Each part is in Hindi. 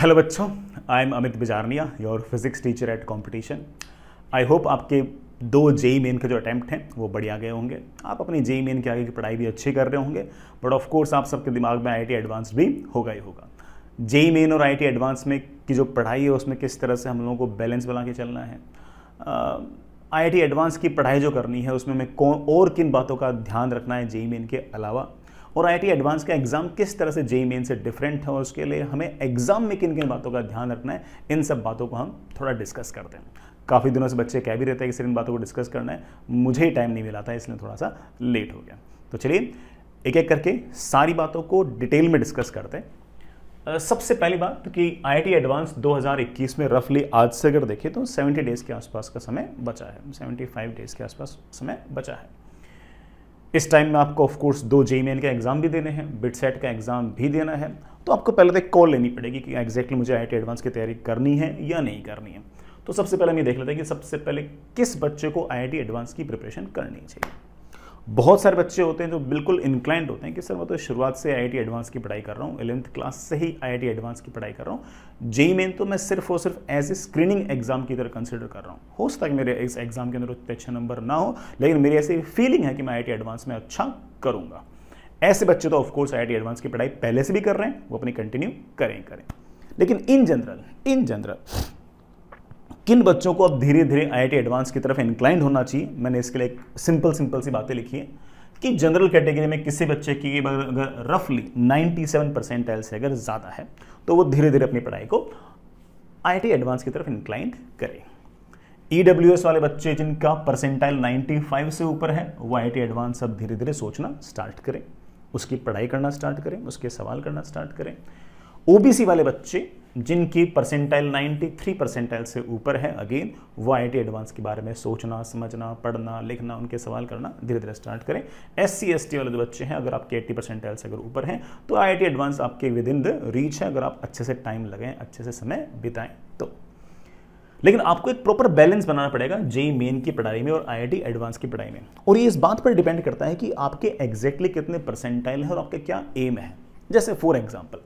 हेलो बच्चों I am Amit Bijarnia your physics teacher at competition I hope आपके दो जेई मेन e के जो अटैम्प्ट हैं वो बढ़िया गए होंगे आप अपनी जेई मेन के आगे की पढ़ाई भी अच्छी कर रहे होंगे बट ऑफ कोर्स आप सबके दिमाग में आई एडवांस भी होगा ही होगा जेई मेन e और आई एडवांस में की जो पढ़ाई है उसमें किस तरह से हम लोगों को बैलेंस बना के चलना है आई uh, एडवांस की पढ़ाई जो करनी है उसमें हमें कौन और किन बातों का ध्यान रखना है जेई मेन e के अलावा और आई एडवांस का एग्ज़ाम किस तरह से जेई मेन e e से डिफरेंट है और उसके लिए हमें एग्ज़ाम में किन किन बातों का ध्यान रखना है इन सब बातों को हम थोड़ा डिस्कस करते हैं काफ़ी दिनों से बच्चे कह भी रहते हैं कि सर इन बातों को डिस्कस करना है मुझे ही टाइम नहीं मिला था इसलिए थोड़ा सा लेट हो गया तो चलिए एक एक करके सारी बातों को डिटेल में डिस्कस करते हैं सबसे पहली बात तो कि आई एडवांस 2021 में रफली आज से अगर देखें तो 70 डेज़ के आसपास का समय बचा है 75 डेज़ के आसपास समय बचा है इस टाइम में आपको ऑफकोर्स दो जे का एग्ज़ाम भी देने हैं बिटसेट का एग्ज़ाम भी देना है तो आपको पहले तो कॉल लेनी पड़ेगी कि एग्जैक्टली मुझे आई एडवांस की तैयारी करनी है या नहीं करनी है तो सबसे पहले हम ये देख लेते हैं कि सबसे पहले किस बच्चे को आई एडवांस की प्रिपरेशन करनी चाहिए बहुत सारे बच्चे होते हैं जो बिल्कुल इंक्लाइंड होते हैं कि सर मैं तो शुरुआत से आई एडवांस की पढ़ाई कर रहा हूँ एलेवंथ क्लास से ही आई एडवांस की पढ़ाई कर रहा हूँ जेई मेन तो मैं सिर्फ और सिर्फ एज ए स्क्रीनिंग एग्जाम की तरह कंसिडर कर रहा हूँ हो सकता है कि मेरे इस एग्जाम के अंदर उतने अच्छे नंबर ना हो लेकिन मेरी ऐसी फीलिंग है कि मैं आई एडवांस में अच्छा करूँगा ऐसे बच्चे तो ऑफकोर्स आई एडवांस की पढ़ाई पहले से भी कर रहे हैं वो अपनी कंटिन्यू करें करें लेकिन इन जनरल इन जनरल किन बच्चों को अब धीरे धीरे आई एडवांस की तरफ इंक्लाइंड होना चाहिए मैंने इसके लिए एक सिंपल सिंपल सी बातें लिखी है कि जनरल कैटेगरी में किसी बच्चे की अगर रफली 97 सेवन परसेंटाइल से अगर ज़्यादा है तो वो धीरे धीरे अपनी पढ़ाई को आई एडवांस की तरफ इंक्लाइंड करें ई e वाले बच्चे जिनका परसेंटाइल 95 से ऊपर है वो आई एडवांस अब धीरे धीरे सोचना स्टार्ट करें उसकी पढ़ाई करना स्टार्ट करें उसके सवाल करना स्टार्ट करें ओबीसी वाले बच्चे जिनकी परसेंटाइल 93 परसेंटाइल से ऊपर है अगेन वो आई एडवांस के बारे में सोचना समझना पढ़ना लिखना उनके सवाल करना धीरे धीरे स्टार्ट करें एस सी एस वाले जो बच्चे हैं अगर आपके 80 परसेंटाइल से अगर ऊपर हैं तो आई एडवांस आपके विद इन द रीच है अगर आप अच्छे से टाइम लगाएं अच्छे से समय बिताएं तो लेकिन आपको एक प्रॉपर बैलेंस बनाना पड़ेगा जेई मेन की पढ़ाई में और आई एडवांस की पढ़ाई में और ये इस बात पर डिपेंड करता है कि आपके एग्जैक्टली exactly कितने परसेंटाइल है और आपके क्या एम है जैसे फॉर एग्जाम्पल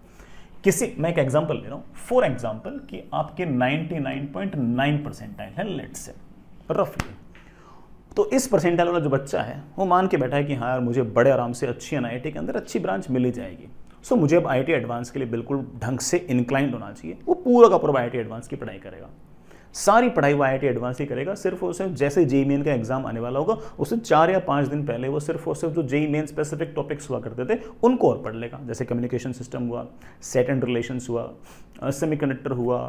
किसी मैं एक एग्जांपल ले रहा हूं फॉर एग्जांपल कि आपके 99.9 परसेंटाइल है लेट से रफली तो इस परसेंटाइल वाला जो बच्चा है वो मान के बैठा है कि हाँ यार मुझे बड़े आराम से अच्छी एन के अंदर अच्छी ब्रांच मिली जाएगी सो मुझे अब आई एडवांस के लिए बिल्कुल ढंग से इंक्लाइंड होना चाहिए वो पूरा का पूरा आई एडवांस की पढ़ाई करेगा सारी पढ़ाई वो आई एडवांस ही करेगा सिर्फ और सिर्फ जैसे JEE main e e e का एग्जाम आने वाला होगा उससे चार या पाँच दिन पहले वो सिर्फ और सिर्फ जो जेई मेन स्पेसिफिक टॉपिक्स हुआ करते थे उनको और पढ़ लेगा जैसे कम्युनिकेशन सिस्टम हुआ सेट एंड रिलेशंस हुआ सेमी कंडक्टर हुआ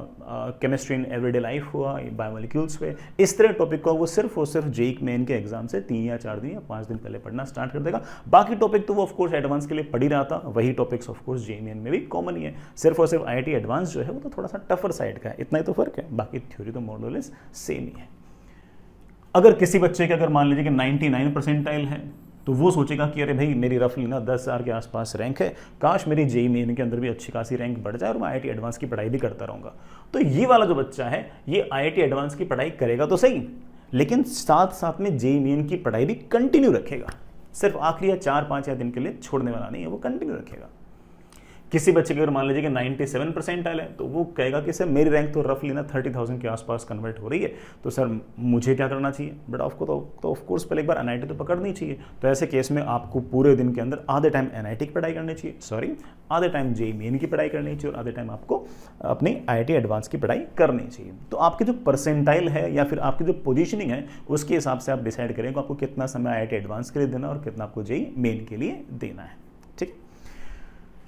केमिस्ट्री इन एवरीडे लाइफ हुआ बायोलिक्यूल्स हुए इस तरह टॉपिक को वो सिर्फ और सिर्फ जेई मेन के एग्जाम से तीन या चार दिन या पाँच दिन पहले पढ़ना स्टार्ट कर देगा बाकी टॉपिक तो वो ऑफकोर्स एडवांस के लिए पढ़ ही रहा था वही टॉपिक्स ऑफकोर्स जेई मेन में भी कॉमन ही है सिर्फ और सिर्फ आई एडवांस जो है वो तो थोड़ा सा टफर साइड का है इतना ही तो फर्क है बाकी थ्योरी तो इज सेम ही है अगर किसी बच्चे के अगर मान लीजिए कि 99 परसेंटाइल है तो वो सोचेगा कि अरे भाई मेरी रफली ना दस हज़ार के आसपास रैंक है काश मेरी जेई e e मेन के अंदर भी अच्छी खासी रैंक बढ़ जाए और मैं आई एडवांस की पढ़ाई भी करता रहूँगा तो ये वाला जो बच्चा है ये आई एडवांस की पढ़ाई करेगा तो सही लेकिन साथ साथ में जेई e मेन की पढ़ाई भी कंटिन्यू रखेगा सिर्फ आखिरी या चार पाँच या दिन के लिए छोड़ने वाला नहीं है वो कंटिन्यू रखेगा किसी बच्चे की अगर मान लीजिए कि 97 सेवन परसेंटाइल है तो वो कहेगा कि सर मेरी रैंक तो रफली ना 30,000 के आसपास कन्वर्ट हो रही है तो सर मुझे क्या करना चाहिए बट आपको तो तो ऑफकोर्स पहले एक बार एन तो पकड़नी चाहिए तो ऐसे केस में आपको पूरे दिन के अंदर आधे टाइम एन की पढ़ाई करनी चाहिए सॉरी आधे टाइम जे मेन की पढ़ाई करनी चाहिए और आधे टाइम आपको अपनी आई एडवांस की पढ़ाई करनी चाहिए तो आपकी जो परसेंटाइल है या फिर आपकी जो पोजिशनिंग है उसके हिसाब से आप डिसाइड करेंगे आपको कितना समय आई एडवांस के लिए देना और कितना आपको जेई मेन के लिए देना है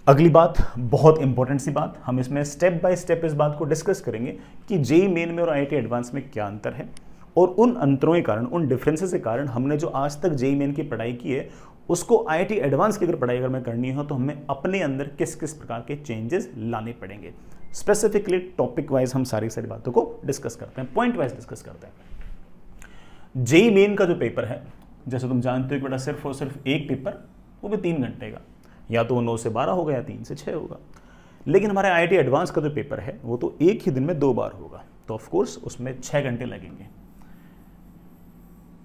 अगली बात बहुत इंपॉर्टेंट सी बात हम इसमें स्टेप बाय स्टेप इस बात को डिस्कस करेंगे कि जेई मेन में और आई एडवांस में क्या अंतर है और उन अंतरों के कारण उन डिफरेंसेस के कारण हमने जो आज तक जेई मेन की पढ़ाई की है उसको आई एडवांस की अगर पढ़ाई अगर मैं करनी हो तो हमें अपने अंदर किस किस प्रकार के चेंजेस लाने पड़ेंगे स्पेसिफिकली टॉपिक वाइज हम सारी सारी बातों को डिस्कस करते हैं पॉइंट वाइज डिस्कस करते हैं जेई मेन का जो पेपर है जैसे तुम जानते हो कि बेटा सिर्फ और सिर्फ एक पेपर वो भी तीन घंटे का या तो नौ से बारह होगा या तीन से छः होगा लेकिन हमारे आई एडवांस का जो पेपर है वो तो एक ही दिन में दो बार होगा तो ऑफकोर्स उसमें छः घंटे लगेंगे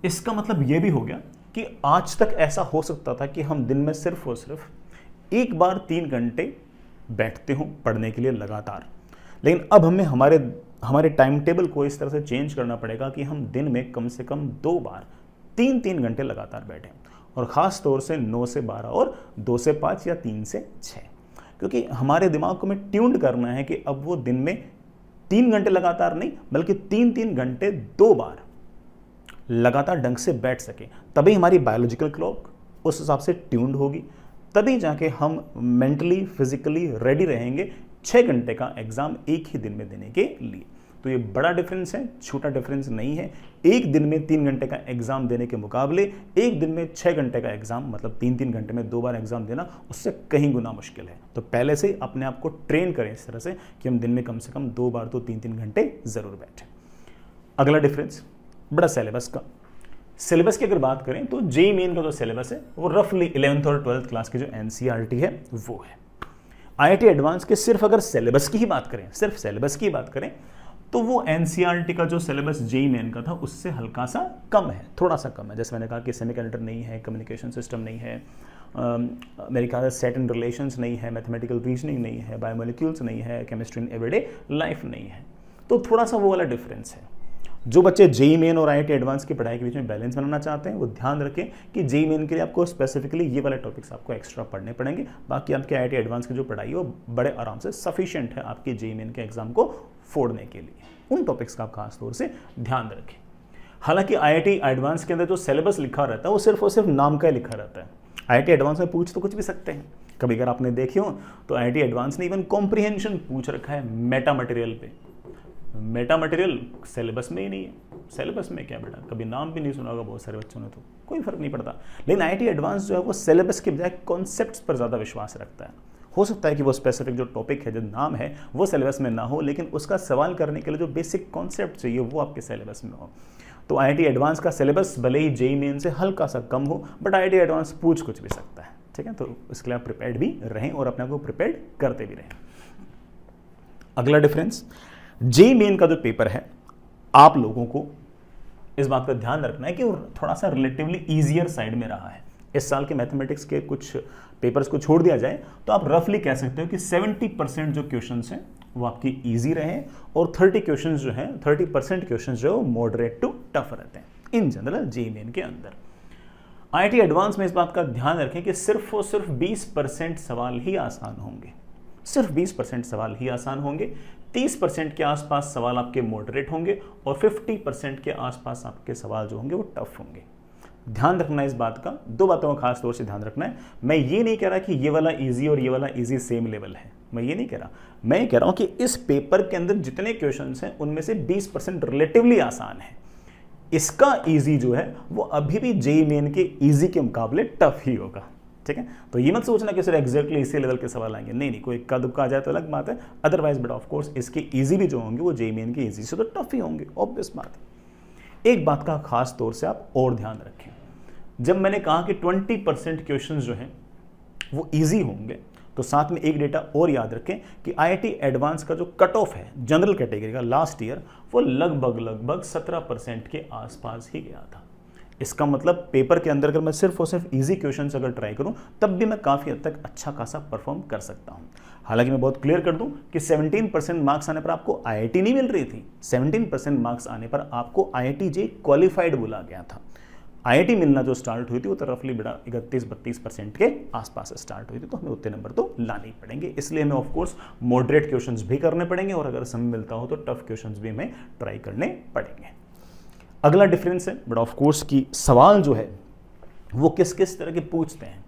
इसका मतलब ये भी हो गया कि आज तक ऐसा हो सकता था कि हम दिन में सिर्फ और सिर्फ एक बार तीन घंटे बैठते हों पढ़ने के लिए लगातार लेकिन अब हमें हमारे हमारे टाइम टेबल को इस तरह से चेंज करना पड़ेगा कि हम दिन में कम से कम दो बार तीन तीन घंटे लगातार बैठें और ख़ास तौर से नौ से बारह और दो से पाँच या तीन से छः क्योंकि हमारे दिमाग को हमें ट्यून्ड करना है कि अब वो दिन में तीन घंटे लगातार नहीं बल्कि तीन तीन घंटे दो बार लगातार ढंग से बैठ सके तभी हमारी बायोलॉजिकल क्लॉक उस हिसाब से ट्यून्ड होगी तभी जाके हम मेंटली फिजिकली रेडी रहेंगे छः घंटे का एग्ज़ाम एक ही दिन में देने के लिए तो ये बड़ा डिफरेंस है छोटा डिफरेंस नहीं है एक दिन में तीन घंटे का एग्ज़ाम देने के मुकाबले एक दिन में छः घंटे का एग्ज़ाम मतलब तीन तीन घंटे में दो बार एग्ज़ाम देना उससे कहीं गुना मुश्किल है तो पहले से अपने आप को ट्रेन करें इस तरह से कि हम दिन में कम से कम दो बार तो तीन तीन घंटे ज़रूर बैठें अगला डिफरेंस बड़ा सिलेबस का सिलेबस की अगर बात करें तो जेई मेन e का जो सिलेबस है वो रफली इलेवंथ और ट्वेल्थ क्लास की जो एन e है वो है आई एडवांस के सिर्फ अगर सिलेबस की ही बात करें सिर्फ सिलेबस की बात करें तो वो एन e का जो सिलेबस जेई मेन का था उससे हल्का सा कम है थोड़ा सा कम है जैसे मैंने कहा कि सेमी नहीं है कम्युनिकेशन सिस्टम नहीं है मेरे ख्याल से सेट एंड रिलेशंस नहीं है मैथमेटिकल रीजनिंग नहीं है बायोमोलिक्यूल्स नहीं है केमिस्ट्री इन एवरीडे लाइफ नहीं है तो थोड़ा सा वो वाला डिफरेंस है जो बच्चे जेई मेन और आई एडवांस की पढ़ाई के बीच में बैलेंस बनाना चाहते हैं वो ध्यान रखें कि जेई मेन के लिए आपको स्पेसिफिकली ये वाले टॉपिक्स आपको एक्स्ट्रा पढ़ने पड़ेंगे बाकी आपके आई एडवांस की जो पढ़ाई है वो बड़े आराम से सफिशियंट है आपके जेई मेन के एग्जाम को फोड़ने के लिए उन टॉपिक्स का आप तौर से ध्यान रखें हालांकि आईआईटी एडवांस के अंदर जो सिलेबस लिखा रहता है वो सिर्फ और सिर्फ नाम का ही लिखा रहता है आईआईटी एडवांस में पूछ तो कुछ भी सकते हैं कभी अगर आपने देखे हो तो आई एडवांस ने इवन कॉम्प्रीहेंशन पूछ रखा है मेटा मटेरियल पे मेटा मटेरियल सिलेबस में ही नहीं है सिलेबस में क्या बेटा कभी नाम भी नहीं सुना होगा बहुत सारे बच्चों ने तो कोई फर्क नहीं पड़ता लेकिन आई एडवांस जो है वो सिलेबस के बजाय कॉन्सेप्ट पर ज़्यादा विश्वास रखता है हो सकता है कि वो स्पेसिफिक जो टॉपिक है जो नाम है वो सिलेबस में ना हो लेकिन उसका सवाल करने के लिए जो बेसिक कॉन्सेप्ट चाहिए वो आपके सिलेबस में हो तो आई एडवांस का सिलेबस भले ही जेई मेन e e से हल्का सा कम हो बट आई एडवांस पूछ कुछ भी सकता है ठीक है तो इसके लिए आप प्रिपेयर भी रहें और अपने आप को प्रिपेयर करते भी रहें अगला डिफरेंस जेई मेन का जो पेपर है आप लोगों को इस बात का ध्यान रखना है कि वो थोड़ा सा रिलेटिवली ईजियर साइड में रहा है इस साल के मैथमेटिक्स के कुछ पेपर्स को छोड़ दिया जाए तो आप रफली कह सकते हो कि 70 परसेंट जो क्वेश्चन हैं वो आपकी ईजी रहे और 30 क्वेश्चन जो हैं 30 परसेंट क्वेश्चन जो है वो मॉडरेट टू टफ रहते हैं इन जनरल जे मेन के अंदर आई एडवांस में इस बात का ध्यान रखें कि सिर्फ और सिर्फ बीस परसेंट सवाल ही आसान होंगे सिर्फ 20 परसेंट सवाल ही आसान होंगे 30 परसेंट के आसपास सवाल आपके मॉडरेट होंगे और 50 परसेंट के आसपास आपके सवाल जो होंगे वो टफ होंगे ध्यान रखना है इस बात का दो बातों का खास तौर से ध्यान रखना है मैं ये नहीं कह रहा कि ये वाला इजी और ये वाला इजी सेम लेवल है मैं ये नहीं कह रहा मैं कह रहा हूं कि इस पेपर के अंदर जितने क्वेश्चन हैं उनमें से 20 परसेंट रिलेटिवली आसान है इसका ईजी जो है वो अभी भी जेई मेन e e के ईजी के मुकाबले टफ ही होगा ठीक है तो ये मत सोचना कि सर एग्जैक्टली इसी लेवल के सवाल आएंगे नहीं नहीं कोई इक्का दुक्का आ जाए तो अलग बात है अदरवाइज बट ऑफकोर्स इसके ईजी भी जो होंगे वो जेई मेन e के ईजी से तो टफ ही होंगे ऑब्वियस बात है एक बात का खास तौर से आप और ध्यान रखें जब मैंने कहा कि 20 परसेंट क्वेश्चन जो हैं वो ईजी होंगे तो साथ में एक डेटा और याद रखें कि आईआईटी एडवांस का जो कट ऑफ है जनरल कैटेगरी का लास्ट ईयर वो लगभग लगभग 17 परसेंट के आसपास ही गया था इसका मतलब पेपर के अंदर अगर मैं सिर्फ और सिर्फ ईजी क्वेश्चन अगर ट्राई करूँ तब भी मैं काफ़ी हद तक अच्छा खासा परफॉर्म कर सकता हूँ हालांकि मैं बहुत क्लियर कर दूं कि 17 परसेंट मार्क्स आने पर आपको आईआईटी नहीं मिल रही थी 17 परसेंट मार्क्स आने पर आपको आईआईटी जे क्वालिफाइड बोला गया था आई मिलना जो स्टार्ट हुई थी वो तो रफली बेटा इकतीस बत्तीस परसेंट के आसपास स्टार्ट हुई थी तो हमें उतने नंबर तो लाने ही पड़ेंगे इसलिए हमें ऑफकोर्स मॉडरेट क्वेश्चंस भी करने पड़ेंगे और अगर समय मिलता हो तो टफ क्वेश्चंस भी हमें ट्राई करने पड़ेंगे अगला डिफरेंस है बट ऑफ कोर्स की सवाल जो है वो किस किस तरह के पूछते हैं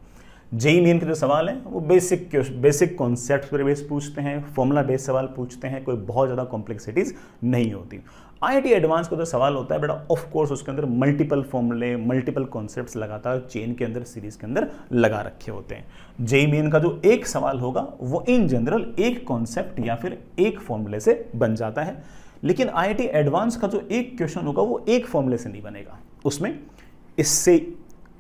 जेई मेन के जो सवाल हैं वो बेसिक बेसिक कॉन्सेप्ट बेस पूछते हैं फॉर्मूला बेस्ड सवाल पूछते हैं कोई बहुत ज़्यादा कॉम्प्लेक्सिटीज़ नहीं होती आई एडवांस का तो सवाल होता है बट ऑफ कोर्स उसके अंदर मल्टीपल फॉर्मूले मल्टीपल कॉन्सेप्ट लगातार चेन के अंदर सीरीज के अंदर लगा रखे होते हैं जेई मेन का जो एक सवाल होगा वो इन जनरल एक कॉन्सेप्ट या फिर एक फॉर्मूले से बन जाता है लेकिन आई एडवांस का जो एक क्वेश्चन होगा वो एक फॉर्मूले से नहीं बनेगा उसमें इससे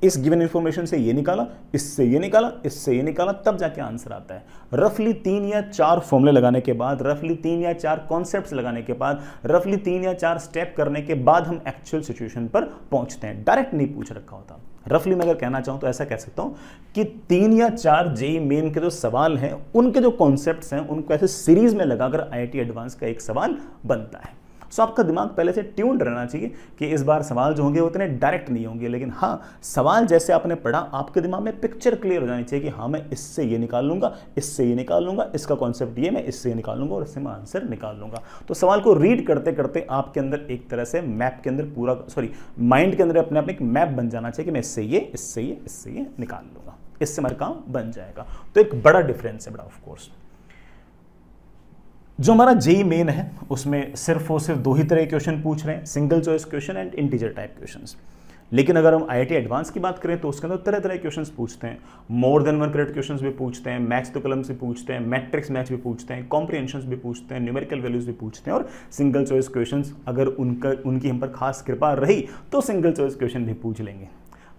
इस गिवन इन्फॉर्मेशन से ये निकाला इससे ये निकाला इससे ये निकाला तब जाके आंसर आता है रफली तीन या चार फॉर्मूले लगाने के बाद रफली तीन या चार कॉन्सेप्ट लगाने के बाद रफली तीन या चार स्टेप करने के बाद हम एक्चुअल सिचुएशन पर पहुंचते हैं डायरेक्ट नहीं पूछ रखा होता रफली मैं अगर कहना चाहूं तो ऐसा कह सकता हूं कि तीन या चार जेई मेन के जो सवाल हैं उनके जो कॉन्सेप्ट हैं उनको ऐसे सीरीज में लगाकर आई एडवांस का एक सवाल बनता है सो आपका दिमाग पहले से ट्यून्ड रहना चाहिए कि इस बार सवाल जो होंगे वो इतने डायरेक्ट नहीं होंगे लेकिन हाँ सवाल जैसे आपने पढ़ा आपके दिमाग में पिक्चर क्लियर हो जानी चाहिए कि हाँ मैं इससे ये निकाल लूंगा इससे ये निकाल लूंगा इसका कॉन्सेप्ट ये मैं इससे निकाल लूंगा और इससे मैं आंसर निकाल लूंगा तो सवाल को रीड करते करते आपके अंदर एक तरह से मैप के अंदर पूरा सॉरी माइंड के अंदर अपने आप एक मैप बन जाना चाहिए कि मैं इससे ये इससे ये इससे ये निकाल लूँगा इससे मेरा काम बन जाएगा तो एक बड़ा डिफरेंस है बड़ा ऑफ कोर्स जो हमारा जेई मेन है उसमें सिर्फ और सिर्फ दो ही तरह के क्वेश्चन पूछ रहे हैं single choice question and integer type question लेकिन अगर हम आई एडवांस की बात करें तो उसके अंदर तरह तरह के क्वेश्चन पूछते हैं more than one correct question भी पूछते हैं मैथ्स तो कलम से पूछते हैं मैट्रिक्स मैच भी पूछते हैं कॉम्प्रीहेंशन भी पूछते हैं न्यूमेरिकल वैल्यूज भी पूछते हैं और सिंगल चॉइस क्वेश्चन अगर उनका उनकी हम पर खास कृपा रही तो सिंगल चॉइस क्वेश्चन भी पूछ लेंगे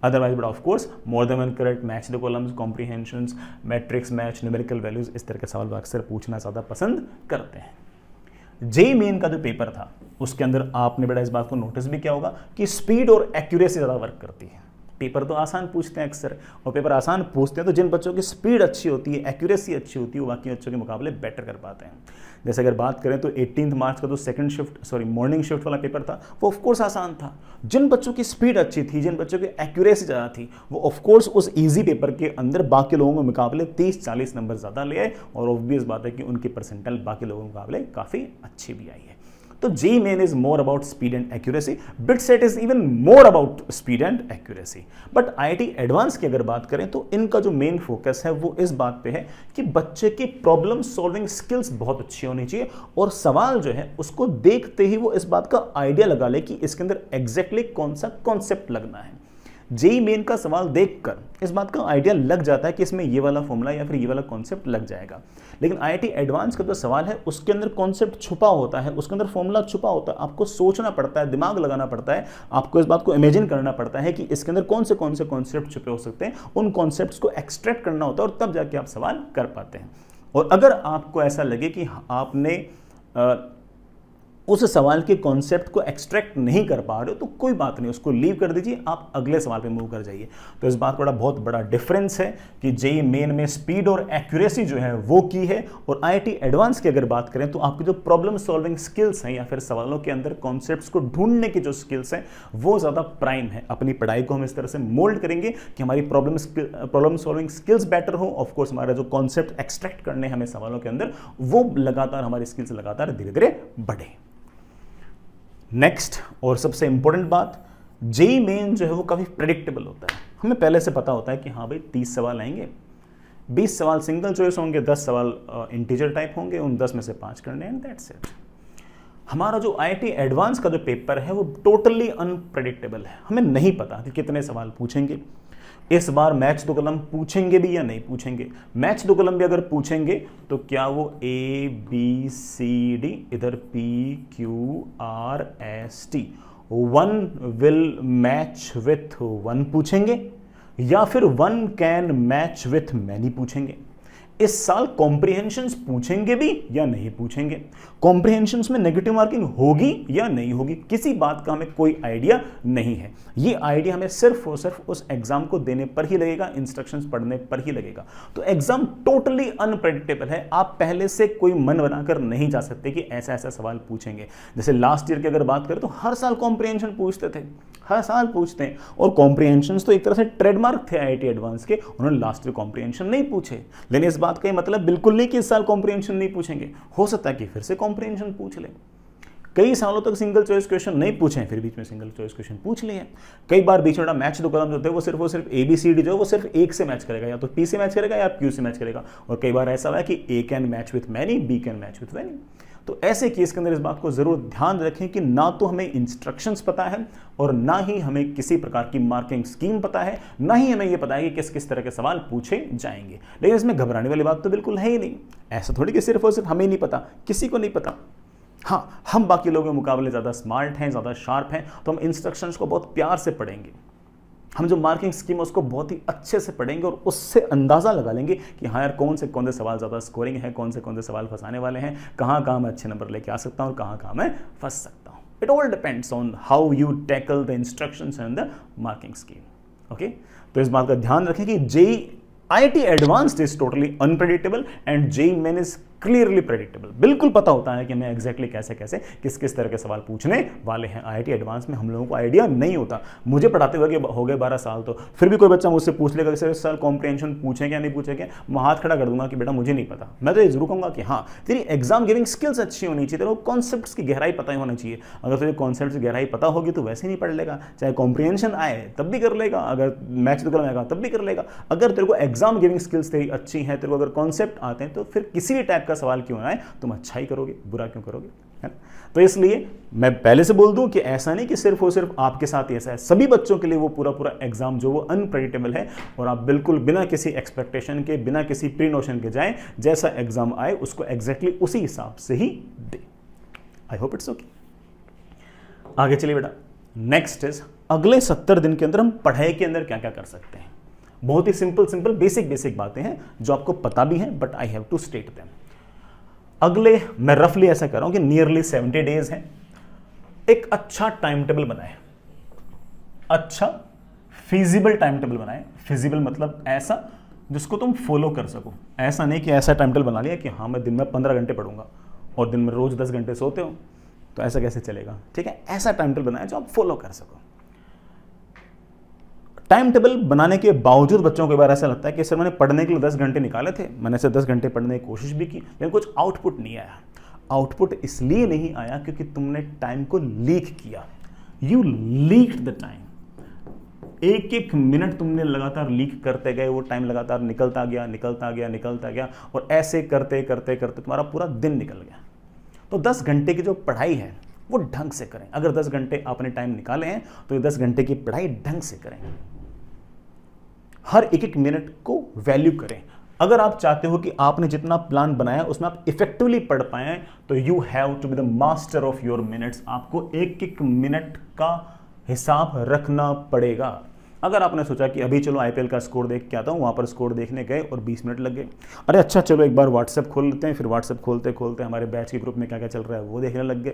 otherwise but of course more than one correct match the columns comprehension matrix match numerical values इस तरह के सवाल अक्सर पूछना ज़्यादा पसंद करते हैं जे मेन का जो पेपर था उसके अंदर आपने बेटा इस बात को नोटिस भी किया होगा कि स्पीड और एक्यूरेसी ज़्यादा वर्क करती है पेपर तो आसान पूछते हैं अक्सर और पेपर आसान पूछते हैं तो जिन बच्चों की स्पीड अच्छी होती है एक्यूरेसी अच्छी होती है वो बाकी बच्चों के मुकाबले बेटर कर पाते हैं जैसे अगर बात करें तो एटीन मार्च का जो second shift sorry morning shift वाला पेपर था वो ऑफकोर्स आसान था जिन बच्चों की स्पीड अच्छी थी जिन बच्चों की एक्यूरेसी ज़्यादा थी वो ऑफकोर्स उस ईजी पेपर के अंदर बाकी लोगों के मुकाबले तीस चालीस नंबर ज़्यादा ले आए और ऑब्वियस बात है कि उनकी परसेंटल बाकी लोगों के मुकाबले काफ़ी अच्छी भी आई है तो J main is more about speed and accuracy. BitSet is even more about speed and accuracy. But IIT Advanced की अगर बात करें तो इनका जो मेन फोकस है वो इस बात पे है कि बच्चे की प्रॉब्लम सॉल्विंग स्किल्स बहुत अच्छी होनी चाहिए और सवाल जो है उसको देखते ही वो इस बात का आइडिया लगा ले कि इसके अंदर एग्जैक्टली exactly कौन सा कॉन्सेप्ट लगना है जेई मेन का सवाल देखकर इस बात का आइडिया लग जाता है कि इसमें ये वाला फॉर्मूला या फिर ये वाला कॉन्सेप्ट लग जाएगा लेकिन आई एडवांस का जो सवाल है उसके अंदर कॉन्सेप्ट छुपा होता है उसके अंदर फॉर्मूला छुपा होता है आपको सोचना पड़ता है दिमाग लगाना पड़ता है आपको इस बात को इमेजिन करना पड़ता है कि इसके अंदर कौन से कौन से कॉन्सेप्ट छुपे हो सकते हैं उन कॉन्सेप्ट को एक्सट्रैक्ट करना होता है और तब जाके आप सवाल कर पाते हैं और अगर आपको ऐसा लगे कि हाँ, आपने आ, उस सवाल के कॉन्सेप्ट को एक्सट्रैक्ट नहीं कर पा रहे हो तो कोई बात नहीं उसको लीव कर दीजिए आप अगले सवाल पे मूव कर जाइए तो इस बात का बहुत बड़ा डिफरेंस है कि जेई मेन e में स्पीड और एक्यूरेसी जो है वो की है और आईआईटी एडवांस की अगर बात करें तो आपकी जो प्रॉब्लम सॉल्विंग स्किल्स हैं या फिर सवालों के अंदर कॉन्सेप्ट को ढूंढने की जो स्किल्स हैं वो ज़्यादा प्राइम है अपनी पढ़ाई को हम इस तरह से मोल्ड करेंगे कि हमारी problem problem solving skills better हो ऑफकोर्स हमारा जो कॉन्सेप्ट एक्सट्रैक्ट करने हमें सवालों के अंदर वो लगातार हमारी स्किल्स लगातार धीरे धीरे बढ़े नेक्स्ट और सबसे इंपॉर्टेंट बात जेई मेन जो है वो काफ़ी प्रडिक्टेबल होता है हमें पहले से पता होता है कि हाँ भाई तीस सवाल आएंगे बीस सवाल सिंगल चॉइस होंगे दस सवाल इंटीजर टाइप होंगे उन दस में से पाँच करने एंड दैट्स इट हमारा जो आई एडवांस का जो पेपर है वो टोटली अनप्रडिक्टेबल है हमें नहीं पता कि कितने सवाल पूछेंगे इस बार मैच दो तो कलम पूछेंगे भी या नहीं पूछेंगे मैच दो तो कलम भी अगर पूछेंगे तो क्या वो ए बी सी डी इधर P Q R S T one will match with one पूछेंगे या फिर one can match with many पूछेंगे इस साल कॉम्प्रीहेंशन पूछेंगे भी या नहीं पूछेंगे कॉम्प्रीहेंशन में नेगेटिव मार्किंग होगी या नहीं होगी किसी बात का हमें कोई आइडिया नहीं है ये आइडिया हमें सिर्फ और सिर्फ उस एग्जाम को देने पर ही लगेगा इंस्ट्रक्शन पढ़ने पर ही लगेगा तो एग्जाम टोटली अनप्रेडिक्टेबल है आप पहले से कोई मन बनाकर नहीं जा सकते कि ऐसा ऐसा सवाल पूछेंगे जैसे लास्ट ईयर की अगर बात करें तो हर साल कॉम्प्रीहेंशन पूछते थे हर साल पूछते हैं और कॉम्प्रीहेंशन तो एक तरह से ट्रेडमार्क थे आई एडवांस के उन्होंने लास्ट ईयर कॉम्प्रीहेंशन नहीं पूछे लेकिन इस बात का ये मतलब बिल्कुल नहीं कि इस साल कॉम्प्रीहेंशन नहीं पूछेंगे हो सकता है कि फिर से कॉम्प्रीहेंशन पूछ लें कई सालों तक सिंगल चॉइस क्वेश्चन नहीं पूछे फिर बीच में सिंगल चॉइस क्वेश्चन पूछ लिए कई बार बीच में ना मैच दो कदम जो थे वो सिर्फ वो सिर्फ ए बी सी डी जो वो सिर्फ एक से मैच करेगा या तो पी से मैच करेगा या क्यू से मैच करेगा और कई बार ऐसा हुआ है कि A can match with many B can match with many तो ऐसे केस के अंदर इस बात को ज़रूर ध्यान रखें कि ना तो हमें इंस्ट्रक्शंस पता है और ना ही हमें किसी प्रकार की मार्किंग स्कीम पता है ना ही हमें यह पता है कि किस किस तरह के सवाल पूछे जाएंगे लेकिन इसमें घबराने वाली बात तो बिल्कुल है ही नहीं ऐसा थोड़ी कि सिर्फ और सिर्फ हमें नहीं पता किसी को नहीं पता हाँ हम बाकी लोगों के मुकाबले ज़्यादा स्मार्ट हैं ज़्यादा शार्प हैं तो हम इंस्ट्रक्शंस को बहुत प्यार से पढ़ेंगे हम जो मार्किंग स्कीम है उसको बहुत ही अच्छे से पढ़ेंगे और उससे अंदाज़ा लगा लेंगे कि हाँ यार कौन से कौन से सवाल ज़्यादा स्कोरिंग है कौन से कौन से सवाल फंसाने वाले हैं कहाँ कहाँ मैं अच्छे नंबर लेके आ सकता हूँ और कहाँ कहाँ मैं फंस सकता हूँ it all depends on how you tackle the instruction and the marking scheme okay तो इस बात का ध्यान रखें कि J I T advanced is totally unpredictable and JEE main is clearly predictable बिल्कुल पता होता है कि हमें एग्जैक्टली कैसे कैसे किस किस तरह के सवाल पूछने वाले हैं आई एडवांस में हम लोगों को आइडिया नहीं होता मुझे पढ़ाते हुए हो गए बारह साल तो फिर भी कोई बच्चा मुझसे पूछ लेगा कि सर इस साल कॉम्प्रेंशन पूछे क्या नहीं पूछे क्या मैं हाथ खड़ा कर दूंगा कि बेटा मुझे नहीं पता मैं तो ये जरूर कहूँगा कि हाँ तेरी एग्जाम गिविंग स्किल्स अच्छी होनी चाहिए तेरे को कॉन्सेप्ट की गहराई पता ही होना चाहिए अगर तुझे कॉन्सेप्ट की गहराई पता होगी तो वैसे नहीं पढ़ लेगा चाहे कॉम्प्रिहेंशन आए तब भी कर लेगा अगर मैथ्स निकल आएगा तब भी कर लेगा अगर तेरे को एग्जाम गिविंग स्किल्स तेरी अच्छी है तेरे को अगर कॉन्सेप्ट आते हैं तो फिर किसी भी टाइप का का सवाल क्यों आए तुम अच्छा ही करोगे बुरा क्यों करोगे है ना तो इसलिए मैं पहले से बोल दूं कि ऐसा नहीं कि सिर्फ और सिर्फ आपके साथ ही ऐसा है सभी बच्चों के लिए वो पूरा पूरा एग्जाम जो वो अनप्रेडिक्टेबल है और आप बिल्कुल बिना किसी एक्सपेक्टेशन के बिना किसी प्री नोशन के जाएं जैसा एग्जाम आए उसको एग्जैक्टली exactly उसी हिसाब से ही दे आई होप इट्स ओके आगे चलिए बेटा नेक्स्ट इज अगले सत्तर दिन के अंदर हम पढ़ाई के अंदर क्या क्या कर सकते हैं बहुत ही सिंपल सिंपल बेसिक बेसिक बातें हैं जो आपको पता भी है but I have to state them अगले मैं रफली ऐसा कर रहा हूं कि नियरली सेवेंटी डेज हैं एक अच्छा टाइम टेबल बनाए अच्छा फिजिबल टाइम टेबल बनाए फिजिबल मतलब ऐसा जिसको तुम फॉलो कर सको ऐसा नहीं कि ऐसा टाइम टेबल बना लिया कि हाँ मैं दिन में पंद्रह घंटे पढ़ूंगा और दिन में रोज़ दस घंटे सोते हो तो ऐसा कैसे चलेगा ठीक है ऐसा टाइम टेबल बनाया जो आप फॉलो कर सको टाइम टेबल बनाने के बावजूद बच्चों के बार ऐसा लगता है कि सर मैंने पढ़ने के लिए दस घंटे निकाले थे मैंने सर दस घंटे पढ़ने की कोशिश भी की लेकिन कुछ आउटपुट नहीं आया आउटपुट इसलिए नहीं आया क्योंकि तुमने टाइम को लीक किया यू लीक द टाइम एक एक मिनट तुमने लगातार लीक करते गए वो टाइम लगातार निकलता गया निकलता गया निकलता गया और ऐसे करते करते करते तुम्हारा पूरा दिन निकल गया तो 10 घंटे की जो पढ़ाई है वो ढंग से करें अगर 10 घंटे आपने टाइम निकाले हैं तो ये 10 घंटे की पढ़ाई ढंग से करें हर एक एक मिनट को वैल्यू करें अगर आप चाहते हो कि आपने जितना प्लान बनाया उसमें आप इफेक्टिवली पढ़ पाए तो you have to be the master of your minutes आपको एक एक मिनट का हिसाब रखना पड़ेगा अगर आपने सोचा कि अभी चलो आईपीएल का स्कोर देख के आता हूँ वहाँ पर स्कोर देखने गए और 20 मिनट लग गए अरे अच्छा चलो एक बार व्हाट्सएप खोल लेते हैं फिर व्हाट्सएप खोलते खोलते हमारे बैच के ग्रुप में क्या क्या चल रहा है वो देखने लग गए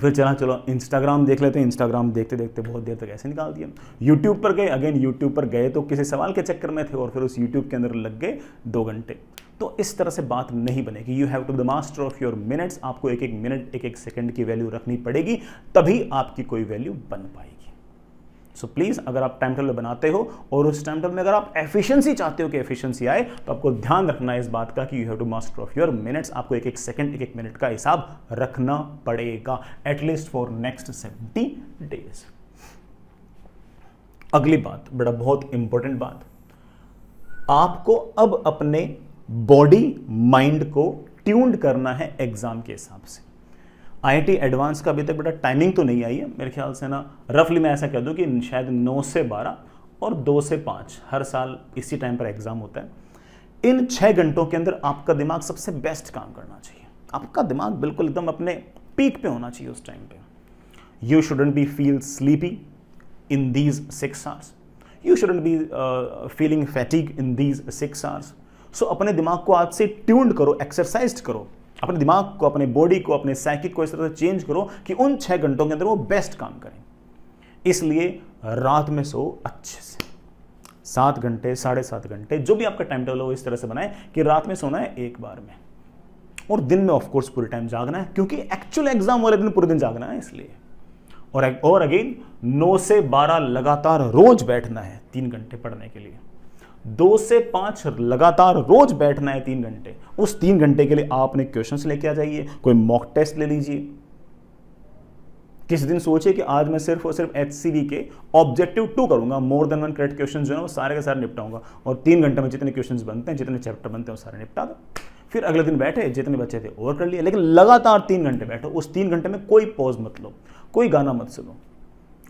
फिर चला चलो इंस्टाग्राम देख लेते हैं इंस्टाग्राम देखते देखते बहुत देर तक ऐसे निकाल दिया यूट्यूब पर गए अगेन यूट्यूब पर गए तो किसी सवाल के चक्कर में थे और फिर उस यूट्यूब के अंदर लग गए दो घंटे तो इस तरह से बात नहीं बनेगी you have to the master of your minutes आपको एक एक मिनट एक एक सेकंड की वैल्यू रखनी पड़ेगी तभी आपकी कोई वैल्यू बन पाएगी सो प्लीज़ अगर आप टाइम टेबल बनाते हो और उस टाइम टेबल में अगर आप एफिशिएंसी चाहते हो कि एफिशिएंसी आए तो आपको ध्यान रखना है इस बात का कि you have to master of your minutes आपको एक एक सेकंड एक एक मिनट का हिसाब रखना पड़ेगा at least for next seventy days अगली बात बड़ा बहुत इंपॉर्टेंट बात आपको अब अपने बॉडी माइंड को ट्यून्ड करना है एग्जाम के हिसाब से आई एडवांस का अभी तक बेटा टाइमिंग तो नहीं आई है मेरे ख्याल से ना रफली मैं ऐसा कह दूँ कि शायद नौ से बारह और दो से पाँच हर साल इसी टाइम पर एग्ज़ाम होता है इन छः घंटों के अंदर आपका दिमाग सबसे बेस्ट काम करना चाहिए आपका दिमाग बिल्कुल एकदम अपने पीक पे होना चाहिए उस टाइम पे you shouldn't be feel sleepy in these six hours you shouldn't be feeling fatigue in these six hours so अपने दिमाग को आज से ट्यून्ड करो एक्सरसाइज करो अपने दिमाग को अपने बॉडी को अपने साइकिक को इस तरह से चेंज करो कि उन छह घंटों के अंदर वो बेस्ट काम करें इसलिए रात में सो अच्छे से सात घंटे साढ़े सात घंटे जो भी आपका टाइम टेबल हो इस तरह से बनाए कि रात में सोना है एक बार में और दिन में ऑफकोर्स पूरे टाइम जागना है क्योंकि एक्चुअल एग्जाम वाले दिन पूरे दिन जागना है इसलिए और अगेन नौ से बारह लगातार रोज बैठना है तीन घंटे पढ़ने के लिए दो से पांच लगातार रोज बैठना है तीन घंटे उस तीन घंटे के लिए आपने क्वेश्चन लेके आ जाइए कोई मॉक टेस्ट ले लीजिए किस दिन सोचे कि आज मैं सिर्फ और सिर्फ एच के ऑब्जेक्टिव टू करूंगा more than one correct question जो है वो सारे के सारे निपटाऊंगा और तीन घंटे में जितने क्वेश्चन बनते हैं जितने चैप्टर बनते हैं वो सारे निपटा दो फिर अगले दिन बैठे जितने बच्चे थे और कर लिए लेकिन लगातार तीन घंटे बैठो उस तीन घंटे में कोई पॉज मत लो कोई गाना मत सुनो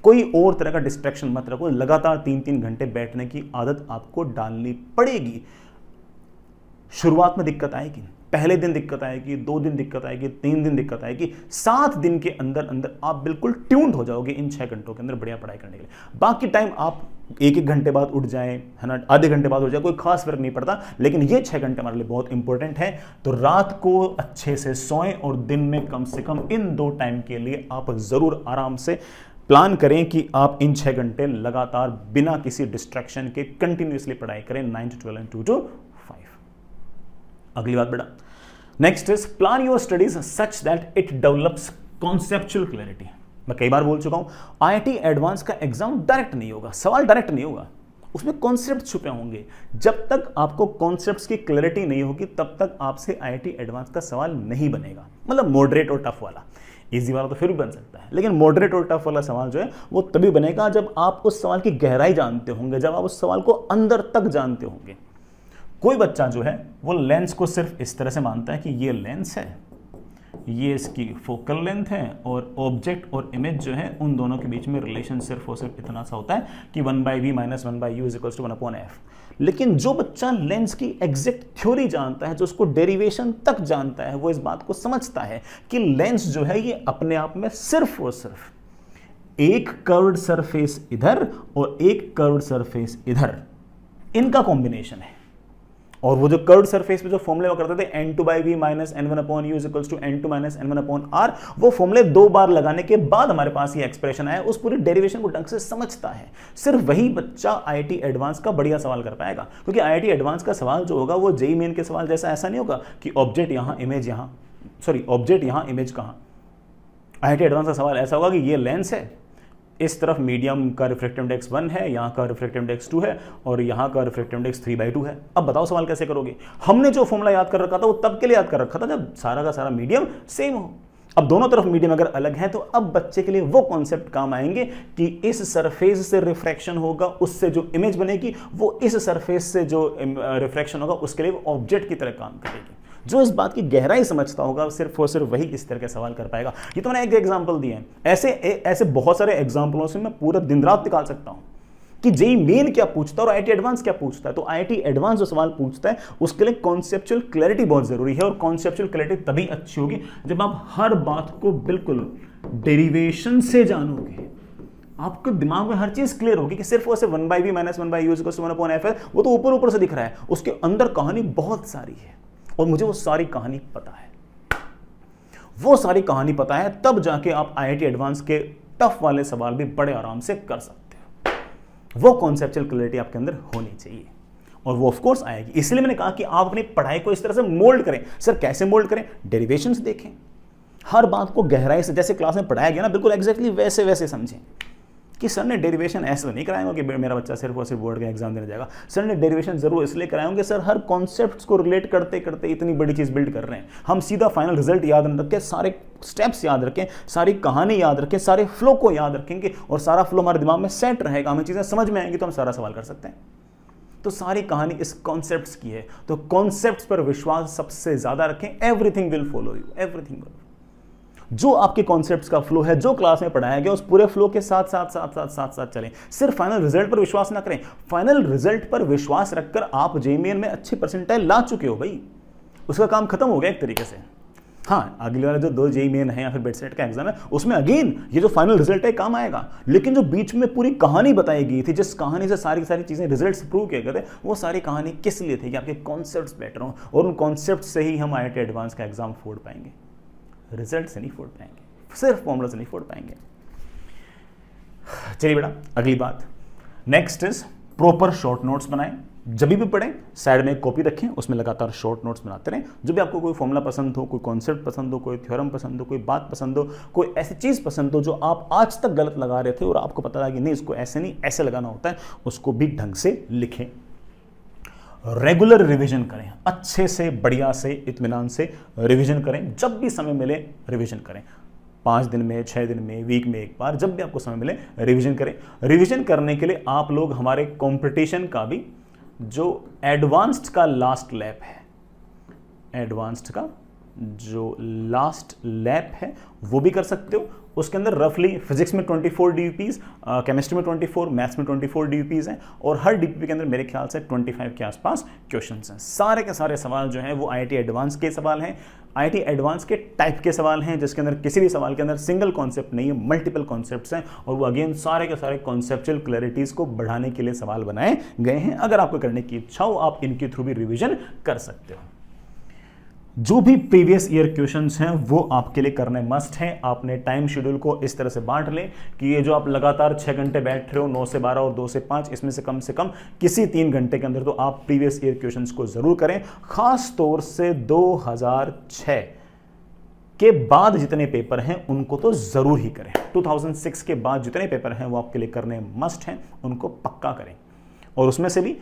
कोई और तरह का डिस्ट्रैक्शन मत रखो लगातार तीन तीन घंटे बैठने की आदत आपको डालनी पड़ेगी शुरुआत में दिक्कत आएगी पहले दिन दिक्कत आएगी दो दिन दिक्कत आएगी तीन दिन दिक्कत आएगी सात दिन के अंदर अंदर आप बिल्कुल ट्यून्ड हो जाओगे इन छह घंटों के अंदर बढ़िया पढ़ाई करने के लिए बाकी टाइम आप एक एक घंटे बाद उठ जाए है ना आधे घंटे बाद उठ जाए कोई खास फर्क नहीं पड़ता लेकिन ये छह घंटे हमारे लिए बहुत इंपॉर्टेंट है तो रात को अच्छे से सोएं और दिन में कम से कम इन दो टाइम के लिए आप ज़रूर आराम से प्लान करें कि आप इन छह घंटे लगातार बिना किसी डिस्ट्रैक्शन के कंटिन्यूसली पढ़ाई करें nine to twelve and two to five अगली बात बेटा next is plan your studies such that it develops conceptual clarity मैं कई बार बोल चुका हूं आईआईटी एडवांस का एग्जाम डायरेक्ट नहीं होगा सवाल डायरेक्ट नहीं होगा उसमें कॉन्सेप्ट छुपे होंगे जब तक आपको कॉन्सेप्ट की क्लैरिटी नहीं होगी तब तक आपसे आईआईटी एडवांस का सवाल नहीं बनेगा मतलब मॉडरेट और टफ वाला ईजी वाला तो फिर भी बन सकता है लेकिन मॉडरेट और टफ वाला सवाल जो है वो तभी बनेगा जब आप उस सवाल की गहराई जानते होंगे जब आप उस सवाल को अंदर तक जानते होंगे कोई बच्चा जो है वो लेंस को सिर्फ इस तरह से मानता है कि ये लेंस है ये इसकी फोकल लेंथ है और ऑब्जेक्ट और इमेज जो है उन दोनों के बीच में रिलेशन सिर्फ और सिर्फ इतना सा होता है कि one by v minus one by u is equal to one upon f लेकिन जो बच्चा लेंस की एग्जैक्ट थ्योरी जानता है जो उसको डेरिवेशन तक जानता है वो इस बात को समझता है कि लेंस जो है ये अपने आप में सिर्फ और सिर्फ एक कर्व्ड सरफेस इधर और एक कर्व्ड सरफेस इधर इनका कॉम्बिनेशन है और वो जो कर्ड सरफेस पे जो फॉर्मले वो करते थे n two by v minus n one upon u equals to n two minus n one upon R वो फॉर्मले दो बार लगाने के बाद हमारे पास ये एक्सप्रेशन आया उस पूरी डेरिवेशन को ढंग से समझता है सिर्फ वही बच्चा आई एडवांस का बढ़िया सवाल कर पाएगा क्योंकि आई एडवांस का सवाल जो होगा वो जेई मेन e के सवाल जैसा ऐसा नहीं होगा कि ऑब्जेक्ट यहाँ इमेज यहाँ सॉरी ऑब्जेक्ट यहाँ इमेज कहाँ आई एडवांस का सवाल ऐसा होगा कि ये लेंस है इस तरफ मीडियम का रिफ्रैक्टिव इंडेक्स वन है यहाँ का रिफ्रैक्टिव इंडेक्स टू है और यहाँ का refractive index three by two है अब बताओ सवाल कैसे करोगे हमने जो फॉर्मूला याद कर रखा था वो तब के लिए याद कर रखा था जब सारा का सारा मीडियम सेम हो अब दोनों तरफ मीडियम अगर अलग है तो अब बच्चे के लिए वो कॉन्सेप्ट काम आएंगे कि इस सरफेस से रिफ्रैक्शन होगा उससे जो इमेज बनेगी वो इस सरफेस से जो रिफ्रैक्शन होगा उसके लिए ऑब्जेक्ट की तरह काम करेगी जो इस बात की गहराई समझता होगा सिर्फ और सिर्फ वही इस तरह के सवाल कर पाएगा ये तो मैंने एक एग्जाम्पल दिए है ऐसे ए, ऐसे बहुत सारे एग्जाम्पलों से मैं पूरा दिन रात निकाल सकता हूँ कि जेई मेन क्या पूछता है और आई एडवांस क्या पूछता है तो आई एडवांस जो सवाल पूछता है उसके लिए कॉन्सेप्चुअल क्लैरिटी बहुत जरूरी है और कॉन्सेप्चुअल क्लैरिटी तभी अच्छी होगी जब आप हर बात को बिल्कुल डेरिवेशन से जानोगे आपके दिमाग में हर चीज क्लियर होगी कि सिर्फ वैसे one by v minus one by use one f वो तो ऊपर ऊपर से दिख रहा है उसके अंदर कहानी बहुत सारी है और मुझे वो सारी कहानी पता है वो सारी कहानी पता है तब जाके आप आईआईटी एडवांस के टफ वाले सवाल भी बड़े आराम से कर सकते हो वो कॉन्सेप्चुअल क्लियरिटी आपके अंदर होनी चाहिए और वो ऑफकोर्स आएगी इसलिए मैंने कहा कि आप अपनी पढ़ाई को इस तरह से मोल्ड करें सर कैसे मोल्ड करें डेरिवेशन देखें हर बात को गहराई से जैसे क्लास में पढ़ाया गया ना बिल्कुल एग्जैक्टली वैसे वैसे समझें कि सर ने डेरिवेशन ऐसे तो नहीं कराया कि मेरा बच्चा सिर्फ और सिर्फ बोर्ड का एग्जाम देने जाएगा सर ने डेरिवेशन जरूर इसलिए कराया सर हर कॉन्सेप्ट को रिलेट करते करते इतनी बड़ी चीज़ बिल्ड कर रहे हैं हम सीधा फाइनल रिजल्ट याद नहीं रखें सारे स्टेप्स याद रखें सारी कहानी याद रखें सारे फ्लो को याद रखेंगे और सारा फ्लो हमारे दिमाग में सेट रहेगा हमें चीज़ें समझ में आएंगी तो हम सारा सवाल कर सकते हैं तो सारी कहानी इस कॉन्सेप्ट की है तो कॉन्सेप्ट पर विश्वास सबसे ज़्यादा रखें everything will follow you everything will जो आपके कॉन्सेप्ट का फ्लो है जो क्लास में पढ़ाया गया उस पूरे फ्लो के साथ साथ साथ साथ साथ साथ चलें सिर्फ फाइनल रिजल्ट पर विश्वास ना करें फाइनल रिजल्ट पर विश्वास रखकर आप जेमीएन में अच्छे परसेंटाइल ला चुके हो भाई उसका काम खत्म हो गया एक तरीके से हाँ अगले वाला जो दो जेई मेन है या फिर बेडसेट का एग्जाम है उसमें अगेन ये जो फाइनल रिजल्ट है काम आएगा लेकिन जो बीच में पूरी कहानी बताई गई थी जिस कहानी से सारी सारी चीज़ें रिजल्ट्स प्रूव किए गए थे वो सारी कहानी किस लिए थी कि आपके कॉन्सेप्ट बेटर हों और उन कॉन्सेप्ट से ही हम आई एडवांस का एग्जाम फोड़ पाएंगे रिजल्ट से नहीं फोड़ पाएंगे सिर्फ फॉर्मूला नहीं फोड़ पाएंगे चलिए बेटा अगली बात next is proper short notes बनाएं जब भी पढ़ें साइड में एक कॉपी रखें उसमें लगातार शॉर्ट नोट्स बनाते रहें जब भी आपको कोई फॉर्मूला पसंद हो कोई कॉन्सेप्ट पसंद हो कोई थ्योरम पसंद हो कोई बात पसंद हो कोई ऐसी चीज़ पसंद हो जो आप आज तक गलत लगा रहे थे और आपको पता लगा कि नहीं इसको ऐसे नहीं ऐसे लगाना होता है उसको भी ढंग से लिखें रेगुलर रिवीजन करें अच्छे से बढ़िया से इतमान से रिवीजन करें जब भी समय मिले रिवीजन करें पाँच दिन में छः दिन में वीक में एक बार जब भी आपको समय मिले रिवीजन करें रिवीजन करने के लिए आप लोग हमारे कंपटीशन का भी जो एडवांस्ड का लास्ट लैप है एडवांस्ड का जो लास्ट लैप है वो भी कर सकते हो उसके अंदर रफली फिजिक्स में 24 फोर डी केमिस्ट्री में 24 मैथ्स में 24 फोर डी हैं और हर डी के अंदर मेरे ख्याल से 25 के आसपास क्वेश्चन हैं सारे के सारे सवाल जो हैं वो आई एडवांस के सवाल हैं आई एडवांस के टाइप के सवाल हैं जिसके अंदर किसी भी सवाल के अंदर सिंगल कॉन्सेप्ट नहीं है मल्टीपल कॉन्सेप्ट हैं और वो अगेन सारे के सारे कॉन्सेप्चुअल क्लैरिटीज़ को बढ़ाने के लिए सवाल बनाए गए हैं अगर आपको करने की इच्छा हो आप इनके थ्रू भी रिविजन कर सकते हो जो भी प्रीवियस ईयर क्वेश्चन हैं वो आपके लिए करने मस्ट हैं आपने टाइम शेड्यूल को इस तरह से बांट लें कि ये जो आप लगातार छः घंटे बैठ रहे हो नौ से बारह और दो से पाँच इसमें से कम से कम किसी तीन घंटे के अंदर तो आप प्रीवियस ईयर क्वेश्चन को ज़रूर करें खास तौर से 2006 के बाद जितने पेपर हैं उनको तो ज़रूर ही करें टू के बाद जितने पेपर हैं वो आपके लिए करने मस्ट हैं उनको पक्का करें और उसमें से भी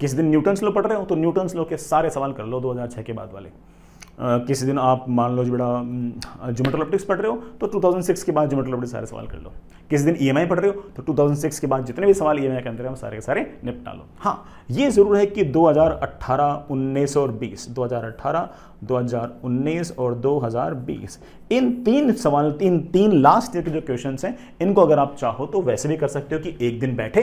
किस दिन न्यूटन्स लो पढ़ रहे हो तो न्यूटन्स लो के सारे सवाल कर लो 2006 के बाद वाले किसी दिन आप मान लो जो बेटा जोमेटो पढ़ रहे हो तो 2006 के बाद जोमेटो सारे सवाल कर लो किसी दिन ई e पढ़ रहे हो तो 2006 के बाद जितने भी सवाल ई e के अंदर हम सारे के सारे निपटा लो हाँ ये ज़रूर है कि 2018, उन्नीस और 20 2018, 2019 और 2020 इन तीन सवाल इन तीन लास्ट ईयर के जो क्वेश्चन हैं इनको अगर आप चाहो तो वैसे भी कर सकते हो कि एक दिन बैठे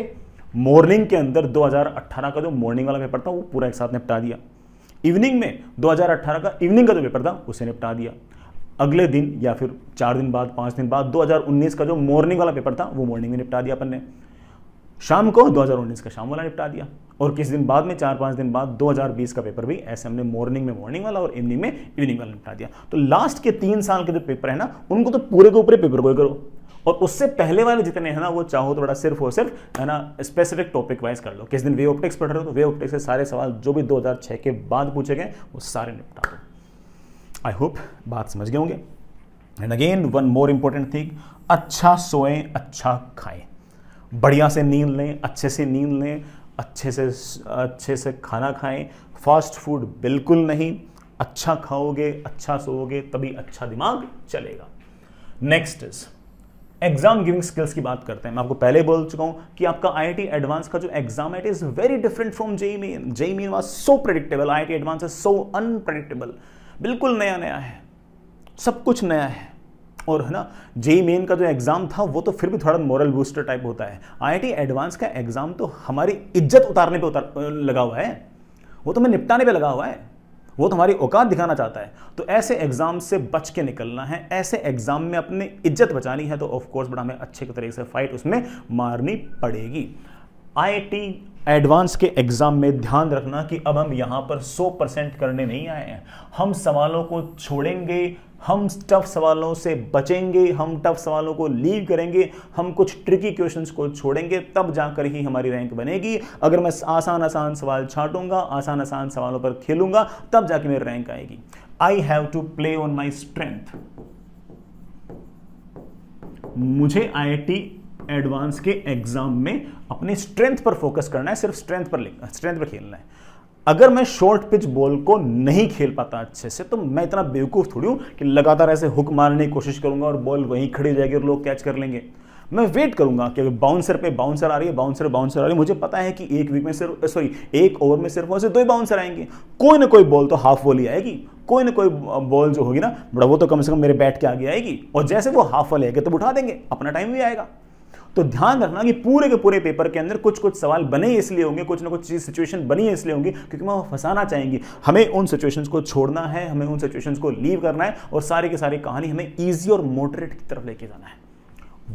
मॉर्निंग के अंदर 2018 का जो मॉर्निंग वाला पेपर था वो पूरा एक साथ निपटा दिया इवनिंग में 2018 का इवनिंग का जो पेपर था उसे निपटा दिया अगले दिन या फिर चार दिन बाद पांच दिन बाद 2019 का जो मॉर्निंग वाला पेपर था वो मॉर्निंग में निपटा दिया अपन ने शाम को 2019 का शाम वाला निपटा दिया और किस दिन बाद में चार पांच दिन बाद 2020 का पेपर भी ऐसे हमने मॉर्निंग में मॉर्निंग वाला और इवनिंग में इवनिंग वाला निपटा दिया तो लास्ट के तीन साल के जो पेपर है ना उनको तो पूरे के ऊपर पेपर को करो और उससे पहले वाले जितने हैं ना वो चाहो तो बड़ा सिर्फ और सिर्फ है ना स्पेसिफिक टॉपिक वाइज कर लो किस दिन वे ऑप्टिक्स पढ़ रहे हो तो वे ऑप्टिक्स के सारे सवाल जो भी 2006 के बाद पूछे गए वो सारे निपटा दो आई होप बात समझ गए होंगे and again one more important thing अच्छा सोएं अच्छा खाएं बढ़िया से नींद लें अच्छे से नींद लें अच्छे से अच्छे से खाना खाएं फास्ट फूड बिल्कुल नहीं अच्छा खाओगे अच्छा सोओगे तभी अच्छा दिमाग चलेगा next is exam giving skills की बात करते हैं मैं आपको पहले बोल चुका हूं कि आपका आई एडवांस का जो एग्जाम है it is very different from JEE Main JEE Main was so predictable I advance is so unpredictable बिल्कुल नया नया है सब कुछ नया है और है ना जेई मेन का जो एग्जाम था वो तो फिर भी थोड़ा मॉरल बूस्टर टाइप होता है आईआईटी एडवांस का एग्जाम तो हमारी इज्जत उतारने पे उतार लगा हुआ है वो तो मैं निपटाने पे लगा हुआ है वो तुम्हारी औकात दिखाना चाहता है तो ऐसे एग्ज़ाम से बच के निकलना है ऐसे एग्ज़ाम में अपनी इज्जत बचानी है तो ऑफकोर्स बड़ा हमें अच्छे तरीके से फाइट उसमें मारनी पड़ेगी आई एडवांस के एग्ज़ाम में ध्यान रखना कि अब हम यहां पर 100 परसेंट करने नहीं आए हैं हम सवालों को छोड़ेंगे हम टफ सवालों से बचेंगे हम टफ सवालों को लीव करेंगे हम कुछ ट्रिकी क्वेश्चंस को छोड़ेंगे तब जाकर ही हमारी रैंक बनेगी अगर मैं आसान आसान सवाल छाटूंगा आसान आसान सवालों पर खेलूंगा तब जाके मेरी रैंक आएगी I have to play on my strength मुझे आई एडवांस के एग्जाम में अपनी स्ट्रेंथ पर फोकस करना है सिर्फ स्ट्रेंथ पर स्ट्रेंथ पर खेलना है अगर मैं शॉर्ट पिच बॉल को नहीं खेल पाता अच्छे से तो मैं इतना बेवकूफ़ थोड़ी हूं कि लगातार ऐसे हुक मारने की कोशिश करूंगा और बॉल वहीं खड़ी जाएगी और लोग कैच कर लेंगे मैं वेट करूंगा कि अगर बाउंसर पे बाउंसर आ रही है बाउंसर बाउंसर आ रही है मुझे पता है कि एक वीक में सिर्फ सॉरी एक ओवर में सिर्फ और दो ही बाउंसर आएंगे कोई ना कोई बॉल तो हाफ वॉली आएगी कोई ना कोई बॉल जो होगी ना बड़ा वो तो कम से कम मेरे बैट के आगे आएगी और जैसे वो हाफ वाले आएगा तो उठा देंगे अपना टाइम भी आएगा तो ध्यान रखना कि पूरे के पूरे पेपर के अंदर कुछ कुछ सवाल बने इसलिए होंगे कुछ ना कुछ चीज सिचुएशन बनी है इसलिए होंगी क्योंकि मैं वो फंसाना चाहेंगी हमें उन सिचुएशंस को छोड़ना है हमें उन सिचुएशंस को लीव करना है और सारी की सारी कहानी हमें ईजी और मोटरेट की तरफ लेके जाना है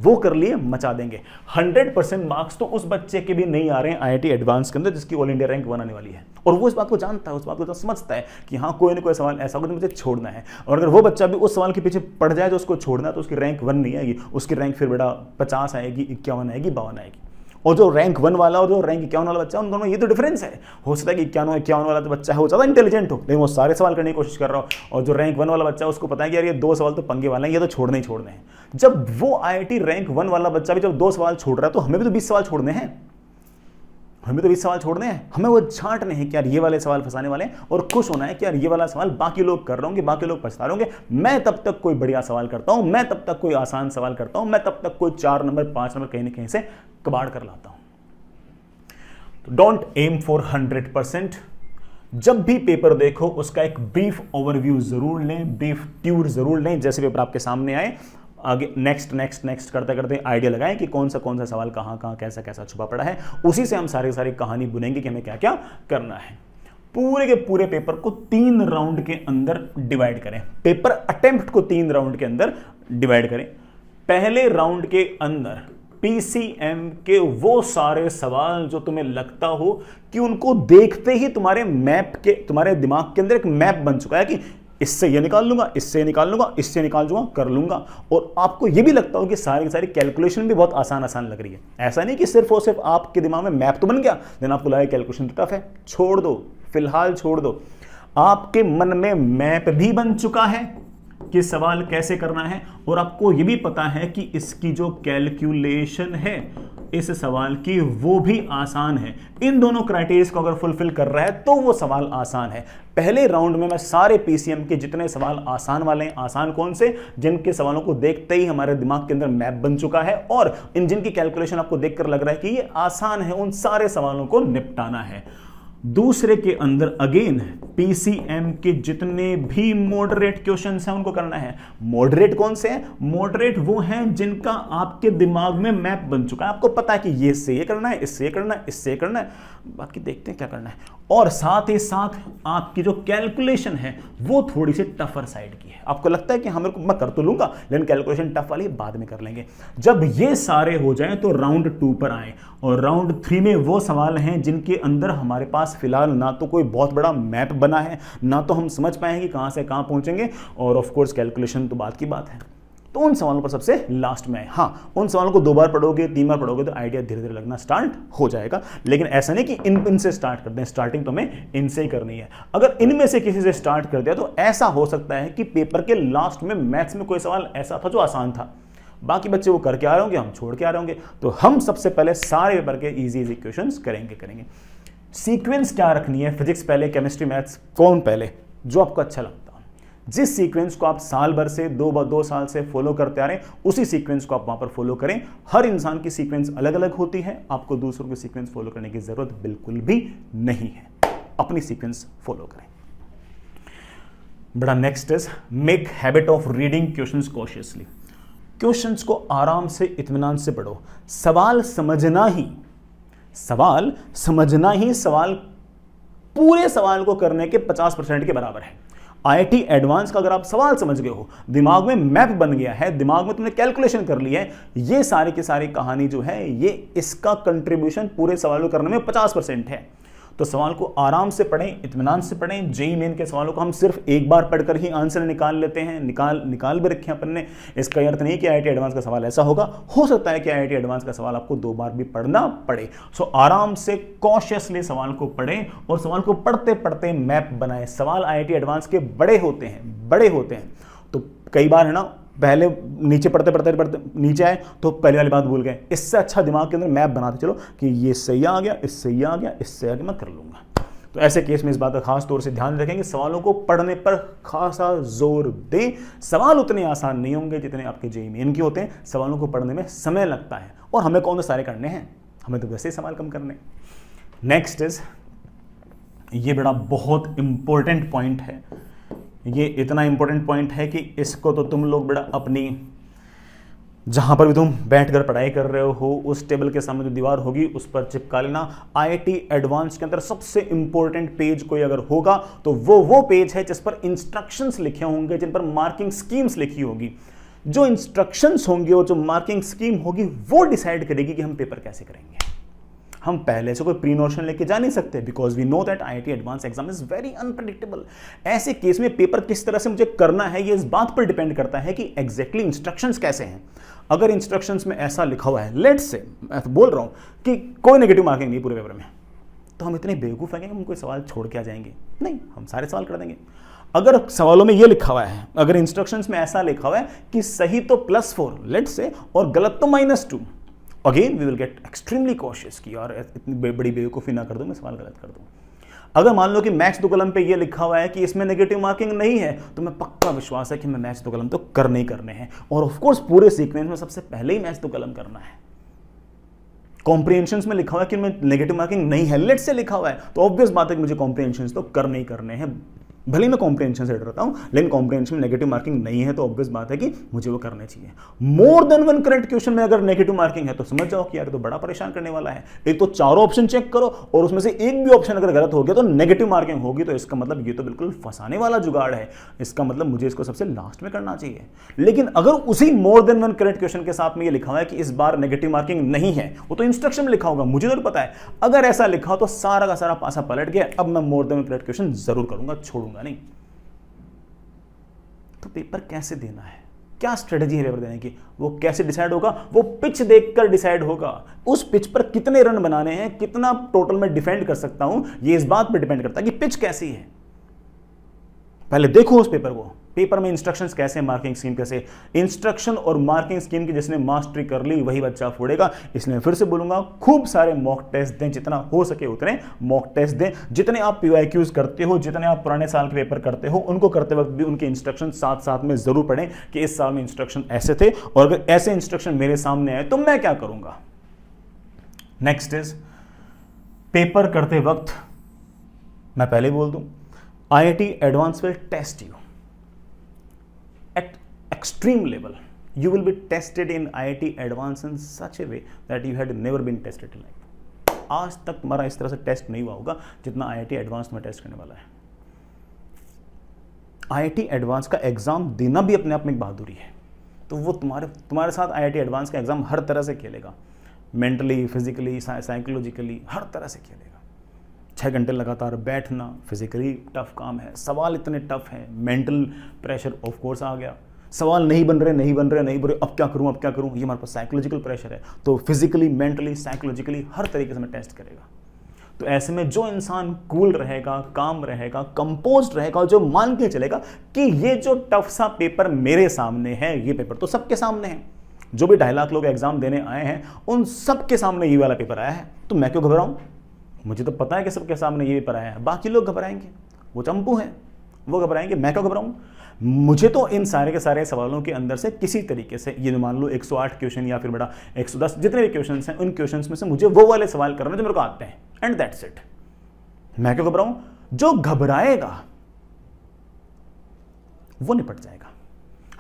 वो कर लिए मचा देंगे 100 परसेंट मार्क्स तो उस बच्चे के भी नहीं आ रहे हैं आईआईटी एडवांस के अंदर जिसकी ऑल इंडिया रैंक वन आने वाली है और वो इस बात को जानता है उस बात को समझता है कि हाँ कोई ना कोई सवाल ऐसा तो मुझे छोड़ना है और अगर वो बच्चा भी उस सवाल के पीछे पड़ जाए जो उसको छोड़ना तो उसकी रैंक वन नहीं आएगी उसकी रैंक फिर बेटा पचास आएगी इक्यावन आएगी बावन आएगी और जो रैंक वन वाला और जो रैंक इक्यावन वाला बच्चा है उन दोनों ये तो डिफरेंस है हो सकता है कि इक्यावन इक्यावन वाला तो बच्चा है वो ज़्यादा इंटेलिजेंट हो लेकिन वो सारे सवाल करने की कोशिश कर रहा हो और जो रैंक वन वाला बच्चा है उसको पता है कि यार ये दो सवाल तो पंगे वाले हैं ये तो छोड़ने ही छोड़ने हैं जब वो आई रैंक वन वाला बच्चा भी जब दो सवाल छोड़ रहा है तो हमें भी तो बीस सवाल छोड़ने हैं हमें तो भी सवाल छोड़ने हैं हमें वो छांटने हैं कि यार ये वाले सवाल फंसाने वाले हैं और खुश होना है कि यार ये वाला सवाल बाकी लोग कर रहे होंगे बाकी लोग पछता रहे मैं तब तक कोई बढ़िया सवाल करता हूँ मैं तब तक कोई आसान सवाल करता हूँ मैं तब तक कोई चार नंबर पाँच नंबर कहीं ना कहीं से कबाड़ कर लाता हूँ don't aim for hundred percent जब भी पेपर देखो उसका एक ब्रीफ ओवरव्यू जरूर लें ब्रीफ ट्यूर जरूर लें जैसे पेपर आपके सामने आए आगे नेक्स्ट नेक्स्ट नेक्स्ट करते करते आइडिया लगाएं कि कौन सा कौन सा सवाल कहाँ कहाँ कैसा कैसा छुपा पड़ा है उसी से हम सारी सारी कहानी बुनेंगे कि हमें क्या क्या करना है पूरे के पूरे पेपर को तीन राउंड के अंदर डिवाइड करें पेपर अटेम्प्ट को तीन राउंड के अंदर डिवाइड करें पहले राउंड के अंदर पीसीएम के वो सारे सवाल जो तुम्हें लगता हो कि उनको देखते ही तुम्हारे मैप के तुम्हारे दिमाग के अंदर एक मैप बन चुका है कि इससे ये निकाल लूंगा इससे निकाल लूंगा इससे निकाल लूंगा कर लूंगा और आपको ये भी लगता हो कि सारी के सारी कैलकुलेशन भी बहुत आसान आसान लग रही है ऐसा नहीं कि सिर्फ और सिर्फ आपके दिमाग में मैप तो बन गया देन आपको लगा कैलकुलेशन तो टफ है छोड़ दो फिलहाल छोड़ दो आपके मन में मैप भी बन चुका है कि सवाल कैसे करना है और आपको यह भी पता है कि इसकी जो कैलकुलेशन है इस सवाल की वो भी आसान है इन दोनों क्राइटेरिया को अगर फुलफिल कर रहा है तो वो सवाल आसान है पहले राउंड में मैं सारे पीसीएम के जितने सवाल आसान वाले हैं आसान कौन से जिनके सवालों को देखते ही हमारे दिमाग के अंदर मैप बन चुका है और इन जिनकी कैलकुलेशन आपको देखकर लग रहा है कि ये आसान है उन सारे सवालों को निपटाना है दूसरे के अंदर अगेन पीसीएम के जितने भी मॉडरेट क्वेश्चन हैं उनको करना है मॉडरेट कौन से हैं मॉडरेट वो हैं जिनका आपके दिमाग में मैप बन चुका है आपको पता है कि ये इससे ये करना है इससे ये करना है इससे ये करना है बाकी देखते हैं क्या करना है और साथ ही साथ आपकी जो कैलकुलेशन है वो थोड़ी सी टफर साइड की है आपको लगता है कि हमें हाँ, मैं कर तो लूंगा लेकिन कैलकुलेशन टफ वाली बाद में कर लेंगे जब ये सारे हो जाएं तो राउंड टू पर आए और राउंड थ्री में वो सवाल हैं जिनके अंदर हमारे पास फिलहाल ना तो कोई बहुत बड़ा मैप बना है ना तो हम समझ पाए हैं कि कहाँ से कहाँ पहुँचेंगे और ऑफकोर्स कैलकुलेशन तो बात की बात है तो उन सवालों पर सबसे लास्ट में हाँ उन सवालों को दो बार पढ़ोगे तीन बार पढ़ोगे तो आइडिया धीरे धीरे लगना स्टार्ट हो जाएगा लेकिन ऐसा नहीं कि इन इनसे स्टार्ट कर दें स्टार्टिंग तो हमें इनसे ही करनी है अगर इनमें से किसी से स्टार्ट कर दिया तो ऐसा हो सकता है कि पेपर के लास्ट में मैथ्स में कोई सवाल ऐसा था जो आसान था बाकी बच्चे वो करके आ रहे होंगे हम छोड़ के आ रहे होंगे तो हम सबसे पहले सारे पेपर के ईजी इजी क्वेश्चन करेंगे करेंगे सीक्वेंस क्या रखनी है फिजिक्स पहले केमिस्ट्री मैथ्स कौन पहले जो आपको अच्छा लगता हो जिस सीक्वेंस को आप साल भर से दो ब दो साल से फॉलो करते आ रहे हैं उसी सीक्वेंस को आप वहां पर फॉलो करें हर इंसान की सीक्वेंस अलग अलग होती है आपको दूसरों की सीक्वेंस फॉलो करने की जरूरत बिल्कुल भी नहीं है अपनी सीक्वेंस फॉलो करें बड़ा next is make habit of reading question cautiously questions को आराम से इतमान से पढ़ो सवाल समझना ही सवाल समझना ही सवाल पूरे सवाल को करने के 50 परसेंट के बराबर है आईटी एडवांस का अगर आप सवाल समझ गए हो दिमाग में मैप बन गया है दिमाग में तुमने कैलकुलेशन कर ली है ये सारी की सारी कहानी जो है ये इसका कंट्रीब्यूशन पूरे सवाल को करने में 50 परसेंट है तो सवाल को आराम से पढ़ें इतमान से पढ़ें जेई मेन के सवालों को हम सिर्फ एक बार पढ़कर ही आंसर निकाल लेते हैं निकाल निकाल भी रखे अपन ने इसका अर्थ नहीं कि आई एडवांस का सवाल ऐसा होगा हो सकता है कि आई एडवांस का सवाल आपको दो बार भी पढ़ना पड़े सो आराम से कॉशियसली सवाल को पढ़ें और सवाल को पढ़ते पढ़ते मैप बनाएं सवाल आई एडवांस के बड़े होते हैं बड़े होते हैं तो कई बार है ना पहले नीचे पढ़ते पढ़ते पढ़ते नीचे आए तो पहले वाली बात भूल गए इससे अच्छा दिमाग के अंदर मैप बनाते चलो कि ये सही आ गया इससे सही आ गया इससे आगे मैं कर लूँगा तो ऐसे केस में इस बात का खास तौर से ध्यान रखेंगे सवालों को पढ़ने पर खासा जोर दें सवाल उतने आसान नहीं होंगे जितने आपके जेई मेन के होते हैं सवालों को पढ़ने में समय लगता है और हमें कौन से सारे करने हैं हमें तो वैसे ही सवाल कम करने नेक्स्ट इज ये बड़ा बहुत इंपॉर्टेंट पॉइंट है ये इतना इंपॉर्टेंट पॉइंट है कि इसको तो तुम लोग बड़ा अपनी जहां पर भी तुम बैठ कर पढ़ाई कर रहे हो उस टेबल के सामने जो दीवार होगी उस पर चिपका लेना आईआईटी एडवांस के अंदर सबसे इंपॉर्टेंट पेज कोई अगर होगा तो वो वो पेज है जिस पर इंस्ट्रक्शंस लिखे होंगे जिन पर मार्किंग स्कीम्स लिखी होगी जो इंस्ट्रक्शंस होंगे और जो मार्किंग स्कीम होगी वो डिसाइड करेगी कि हम पेपर कैसे करेंगे हम पहले से कोई प्री नोशन लेके जा नहीं सकते because we know that I advance exam is very unpredictable ऐसे केस में पेपर किस तरह से मुझे करना है ये इस बात पर डिपेंड करता है कि एग्जैक्टली exactly इंस्ट्रक्शंस कैसे हैं अगर इंस्ट्रक्शंस में ऐसा लिखा हुआ है लेट से मैं तो बोल रहा हूँ कि कोई नेगेटिव मार्किंग नहीं पूरे पेपर में तो हम इतने बेवकूफ़ हैं कि हम कोई सवाल छोड़ के आ जाएंगे नहीं हम सारे सवाल कर देंगे अगर सवालों में ये लिखा हुआ है अगर इंस्ट्रक्शंस में ऐसा लिखा हुआ है कि सही तो प्लस फोर लेट से और गलत तो minus two again we will get extremely cautious कि यार इतनी बड़ी बेवकूफ़ी ना कर दूं मैं सवाल गलत कर दूं अगर मान लो कि मैथ्स दो कलम पे ये लिखा हुआ है कि इसमें नेगेटिव मार्किंग नहीं है तो मैं पक्का विश्वास है कि मैं मैथ्स दो कलम तो करने ही करने हैं और ऑफकोर्स पूरे सीक्वेंस में सबसे पहले ही मैथ्स दो कलम करना है कॉम्प्रिहेंशन में लिखा हुआ है कि मैं नेगेटिव मार्किंग नहीं है लेट से लिखा हुआ है तो ऑब्वियस बात है कि मुझे कॉम्प्रिहेंशन तो करने ही करने हैं भले मैं कॉम्प्रेंशन से हट रहता लेकिन कॉम्प्रेंशन में नेगेटिव मार्किंग नहीं है तो ऑब्वियस बात है कि मुझे वो करने चाहिए more than one correct question में अगर नेगेटिव मार्किंग है तो समझ जाओ कि यार तो बड़ा परेशान करने वाला है एक तो, तो चारों ऑप्शन चेक करो और उसमें से एक भी ऑप्शन अगर गलत हो गया तो नेगेटिव मार्किंग होगी तो इसका मतलब ये तो बिल्कुल फंसाने वाला जुगाड़ है इसका मतलब मुझे इसको सबसे लास्ट में करना चाहिए लेकिन अगर उसी more than one correct question के साथ में ये लिखा हुआ है कि इस बार नेगेटिव मार्किंग नहीं है वो तो इंस्ट्रक्शन में लिखा होगा मुझे तो पता है अगर ऐसा लिखा हो तो सारा का सारा पासा पलट गया अब मैं मोर देन करेक्ट क्वेश्चन जरूर करूंगा छोड़ूंगा दूंगा नहीं तो पेपर कैसे देना है क्या स्ट्रेटजी है पेपर देने की वो कैसे डिसाइड होगा वो पिच देखकर डिसाइड होगा उस पिच पर कितने रन बनाने हैं कितना टोटल में डिफेंड कर सकता हूं ये इस बात पर डिपेंड करता है कि पिच कैसी है पहले देखो उस पेपर को पेपर में इंस्ट्रक्शंस कैसे मार्किंग स्कीम कैसे इंस्ट्रक्शन और मार्किंग स्कीम की जिसने मास्टरी कर ली वही बच्चा फोड़ेगा इसलिए फिर से बोलूंगा खूब सारे मॉक टेस्ट दें जितना हो सके उतने मॉक टेस्ट दें जितने आप पी करते हो जितने आप पुराने साल के पेपर करते हो उनको करते वक्त भी उनके इंस्ट्रक्शन साथ साथ में जरूर पढ़ें कि इस साल में इंस्ट्रक्शन ऐसे थे और अगर ऐसे इंस्ट्रक्शन मेरे सामने आए तो मैं क्या करूंगा नेक्स्ट इज पेपर करते वक्त मैं पहले बोल दूं IIT advance will test you extreme level you will be tested in IIT advanced in such a way that you had never been tested in life. आज तक तुम्हारा इस तरह से टेस्ट नहीं हुआ होगा जितना आई आई एडवांस में टेस्ट करने वाला है आई एडवांस का एग्ज़ाम देना भी अपने आप में एक बहादुरी है तो वो तुम्हारे तुम्हारे साथ आई एडवांस का एग्ज़ाम हर तरह से खेलेगा मेंटली फिजिकली साइकोलॉजिकली हर तरह से खेलेगा छः घंटे लगातार बैठना फिजिकली टफ काम है सवाल इतने टफ हैं मेंटल प्रेशर ऑफ कोर्स आ गया सवाल नहीं बन रहे नहीं बन रहे नहीं बन रहे अब क्या करूं अब क्या करूं ये हमारे पास साइकोलॉजिकल प्रेशर है तो फिजिकली मेंटली साइकोलॉजिकली हर तरीके से हमें टेस्ट करेगा तो ऐसे में जो इंसान कूल रहेगा काम रहेगा कंपोज रहेगा जो मान के चलेगा कि ये जो टफ सा पेपर मेरे सामने है ये पेपर तो सबके सामने है जो भी ढाई लाख लोग एग्जाम देने आए हैं उन सबके सामने ये वाला पेपर आया है तो मैं क्यों घबराऊं मुझे तो पता है कि सबके सामने ये पेपर आया है बाकी लोग घबराएंगे वो चंपू हैं वो घबराएंगे मैं क्यों घबराऊं मुझे तो इन सारे के सारे सवालों के अंदर से किसी तरीके से ये मान लो 108 क्वेश्चन या फिर बड़ा 110 जितने भी क्वेश्चन हैं उन क्वेश्चन में से मुझे वो वाले सवाल करने जो मेरे को आते हैं एंड दैट्स इट मैं क्या घबराऊं जो घबराएगा वो निपट जाएगा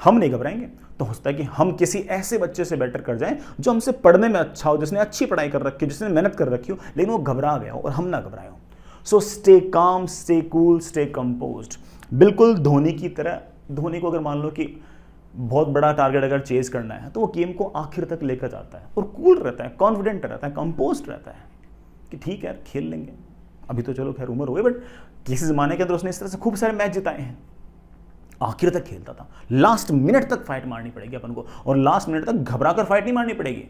हम नहीं घबराएंगे तो हो सकता है कि हम किसी ऐसे बच्चे से बेटर कर जाएं जो हमसे पढ़ने में अच्छा हो जिसने अच्छी पढ़ाई कर रखी हो जिसने मेहनत कर रखी हो लेकिन वो घबरा गया हो और हम ना घबराए हो so stay calm stay cool stay composed बिल्कुल धोनी की तरह धोनी को अगर मान लो कि बहुत बड़ा टारगेट अगर चेज करना है तो वो गेम को आखिर तक लेकर जाता है और कूल रहता है कॉन्फिडेंट रहता है कंपोज रहता है कि ठीक है खेल लेंगे अभी तो चलो खैर उम्र हो गई बट किसी ज़माने के अंदर उसने इस तरह से खूब सारे मैच जिताए हैं आखिर तक खेलता था लास्ट मिनट तक फाइट मारनी पड़ेगी अपन को और लास्ट मिनट तक घबरा कर फाइट नहीं मारनी पड़ेगी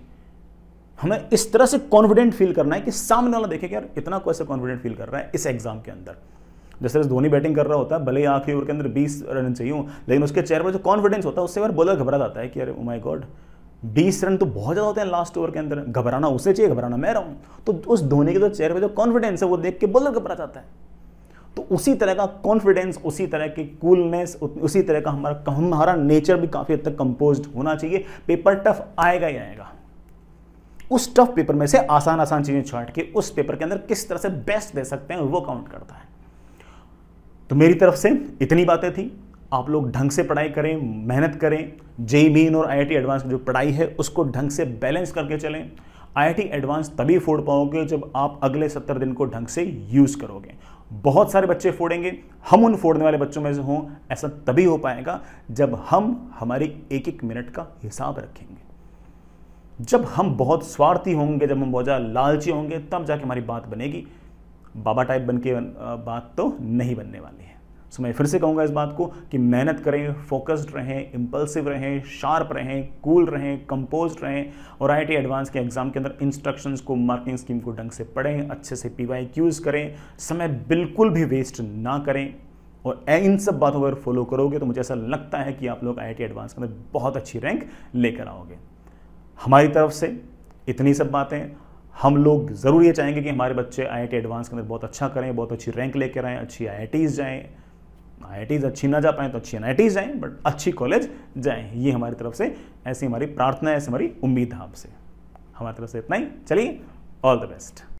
हमें इस तरह से कॉन्फिडेंट फील करना है कि सामने वाला देखे कि यार इतना कैसे कॉन्फिडेंट फील कर रहा है इस एग्जाम के अंदर जैसे धोनी बैटिंग कर रहा होता है भले ही आखिरी ओवर के अंदर बीस रन चाहिए हूँ लेकिन उसके चेहरे पर जो कॉन्फिडेंस होता है उससे बार बॉलर घबरा जाता है कि अरे माई oh गॉड बीस रन तो बहुत ज़्यादा होते हैं लास्ट ओवर के अंदर घबराना उसे चाहिए घबराना मैं रहा हूँ तो उस धोनी के जो चेहरे पर जो कॉन्फिडेंस है वो देख के बोलर घबरा जाता है तो उसी तरह का कॉन्फिडेंस उसी तरह की कूलनेस उसी तरह का हमारा हमारा नेचर भी काफ़ी हद तक कंपोज होना चाहिए पेपर टफ आएगा ही आएगा उस टफ पेपर में से आसान आसान चीज़ें छाट के उस पेपर के अंदर किस तरह से बेस्ट दे सकते हैं वो काउंट करता है तो मेरी तरफ से इतनी बातें थी आप लोग ढंग से पढ़ाई करें मेहनत करें जेई मेन और आईआईटी एडवांस की जो पढ़ाई है उसको ढंग से बैलेंस करके चलें आईआईटी एडवांस तभी फोड़ पाओगे जब आप अगले सत्तर दिन को ढंग से यूज़ करोगे बहुत सारे बच्चे फोड़ेंगे हम उन फोड़ने वाले बच्चों में से हों ऐसा तभी हो पाएगा जब हम हमारी एक एक मिनट का हिसाब रखेंगे जब हम बहुत स्वार्थी होंगे जब हम बहुत ज़्यादा लालची होंगे तब जाके हमारी बात बनेगी बाबा टाइप बन के बात तो नहीं बनने वाली है सो मैं फिर से कहूँगा इस बात को कि मेहनत करें फोकस्ड रहें इम्पल्सिव रहें शार्प रहें कूल रहें कंपोज रहें और आई एडवांस के एग्ज़ाम के अंदर इंस्ट्रक्शंस को मार्किंग स्कीम को ढंग से पढ़ें अच्छे से पी करें समय बिल्कुल भी वेस्ट ना करें और इन सब बातों को अगर फॉलो करोगे तो मुझे ऐसा लगता है कि आप लोग आई एडवांस के अंदर बहुत अच्छी रैंक लेकर आओगे हमारी तरफ से इतनी सब बातें हम लोग ज़रूर ये चाहेंगे कि हमारे बच्चे आई एडवांस के अंदर बहुत अच्छा करें बहुत अच्छी रैंक लेकर आएँ अच्छी आई जाएं आई अच्छी ना जा पाएँ तो अच्छी एन जाएं बट अच्छी कॉलेज जाएँ ये हमारी तरफ से ऐसी हमारी प्रार्थना है ऐसी हमारी उम्मीद है आपसे हमारी तरफ से इतना ही चलिए ऑल द बेस्ट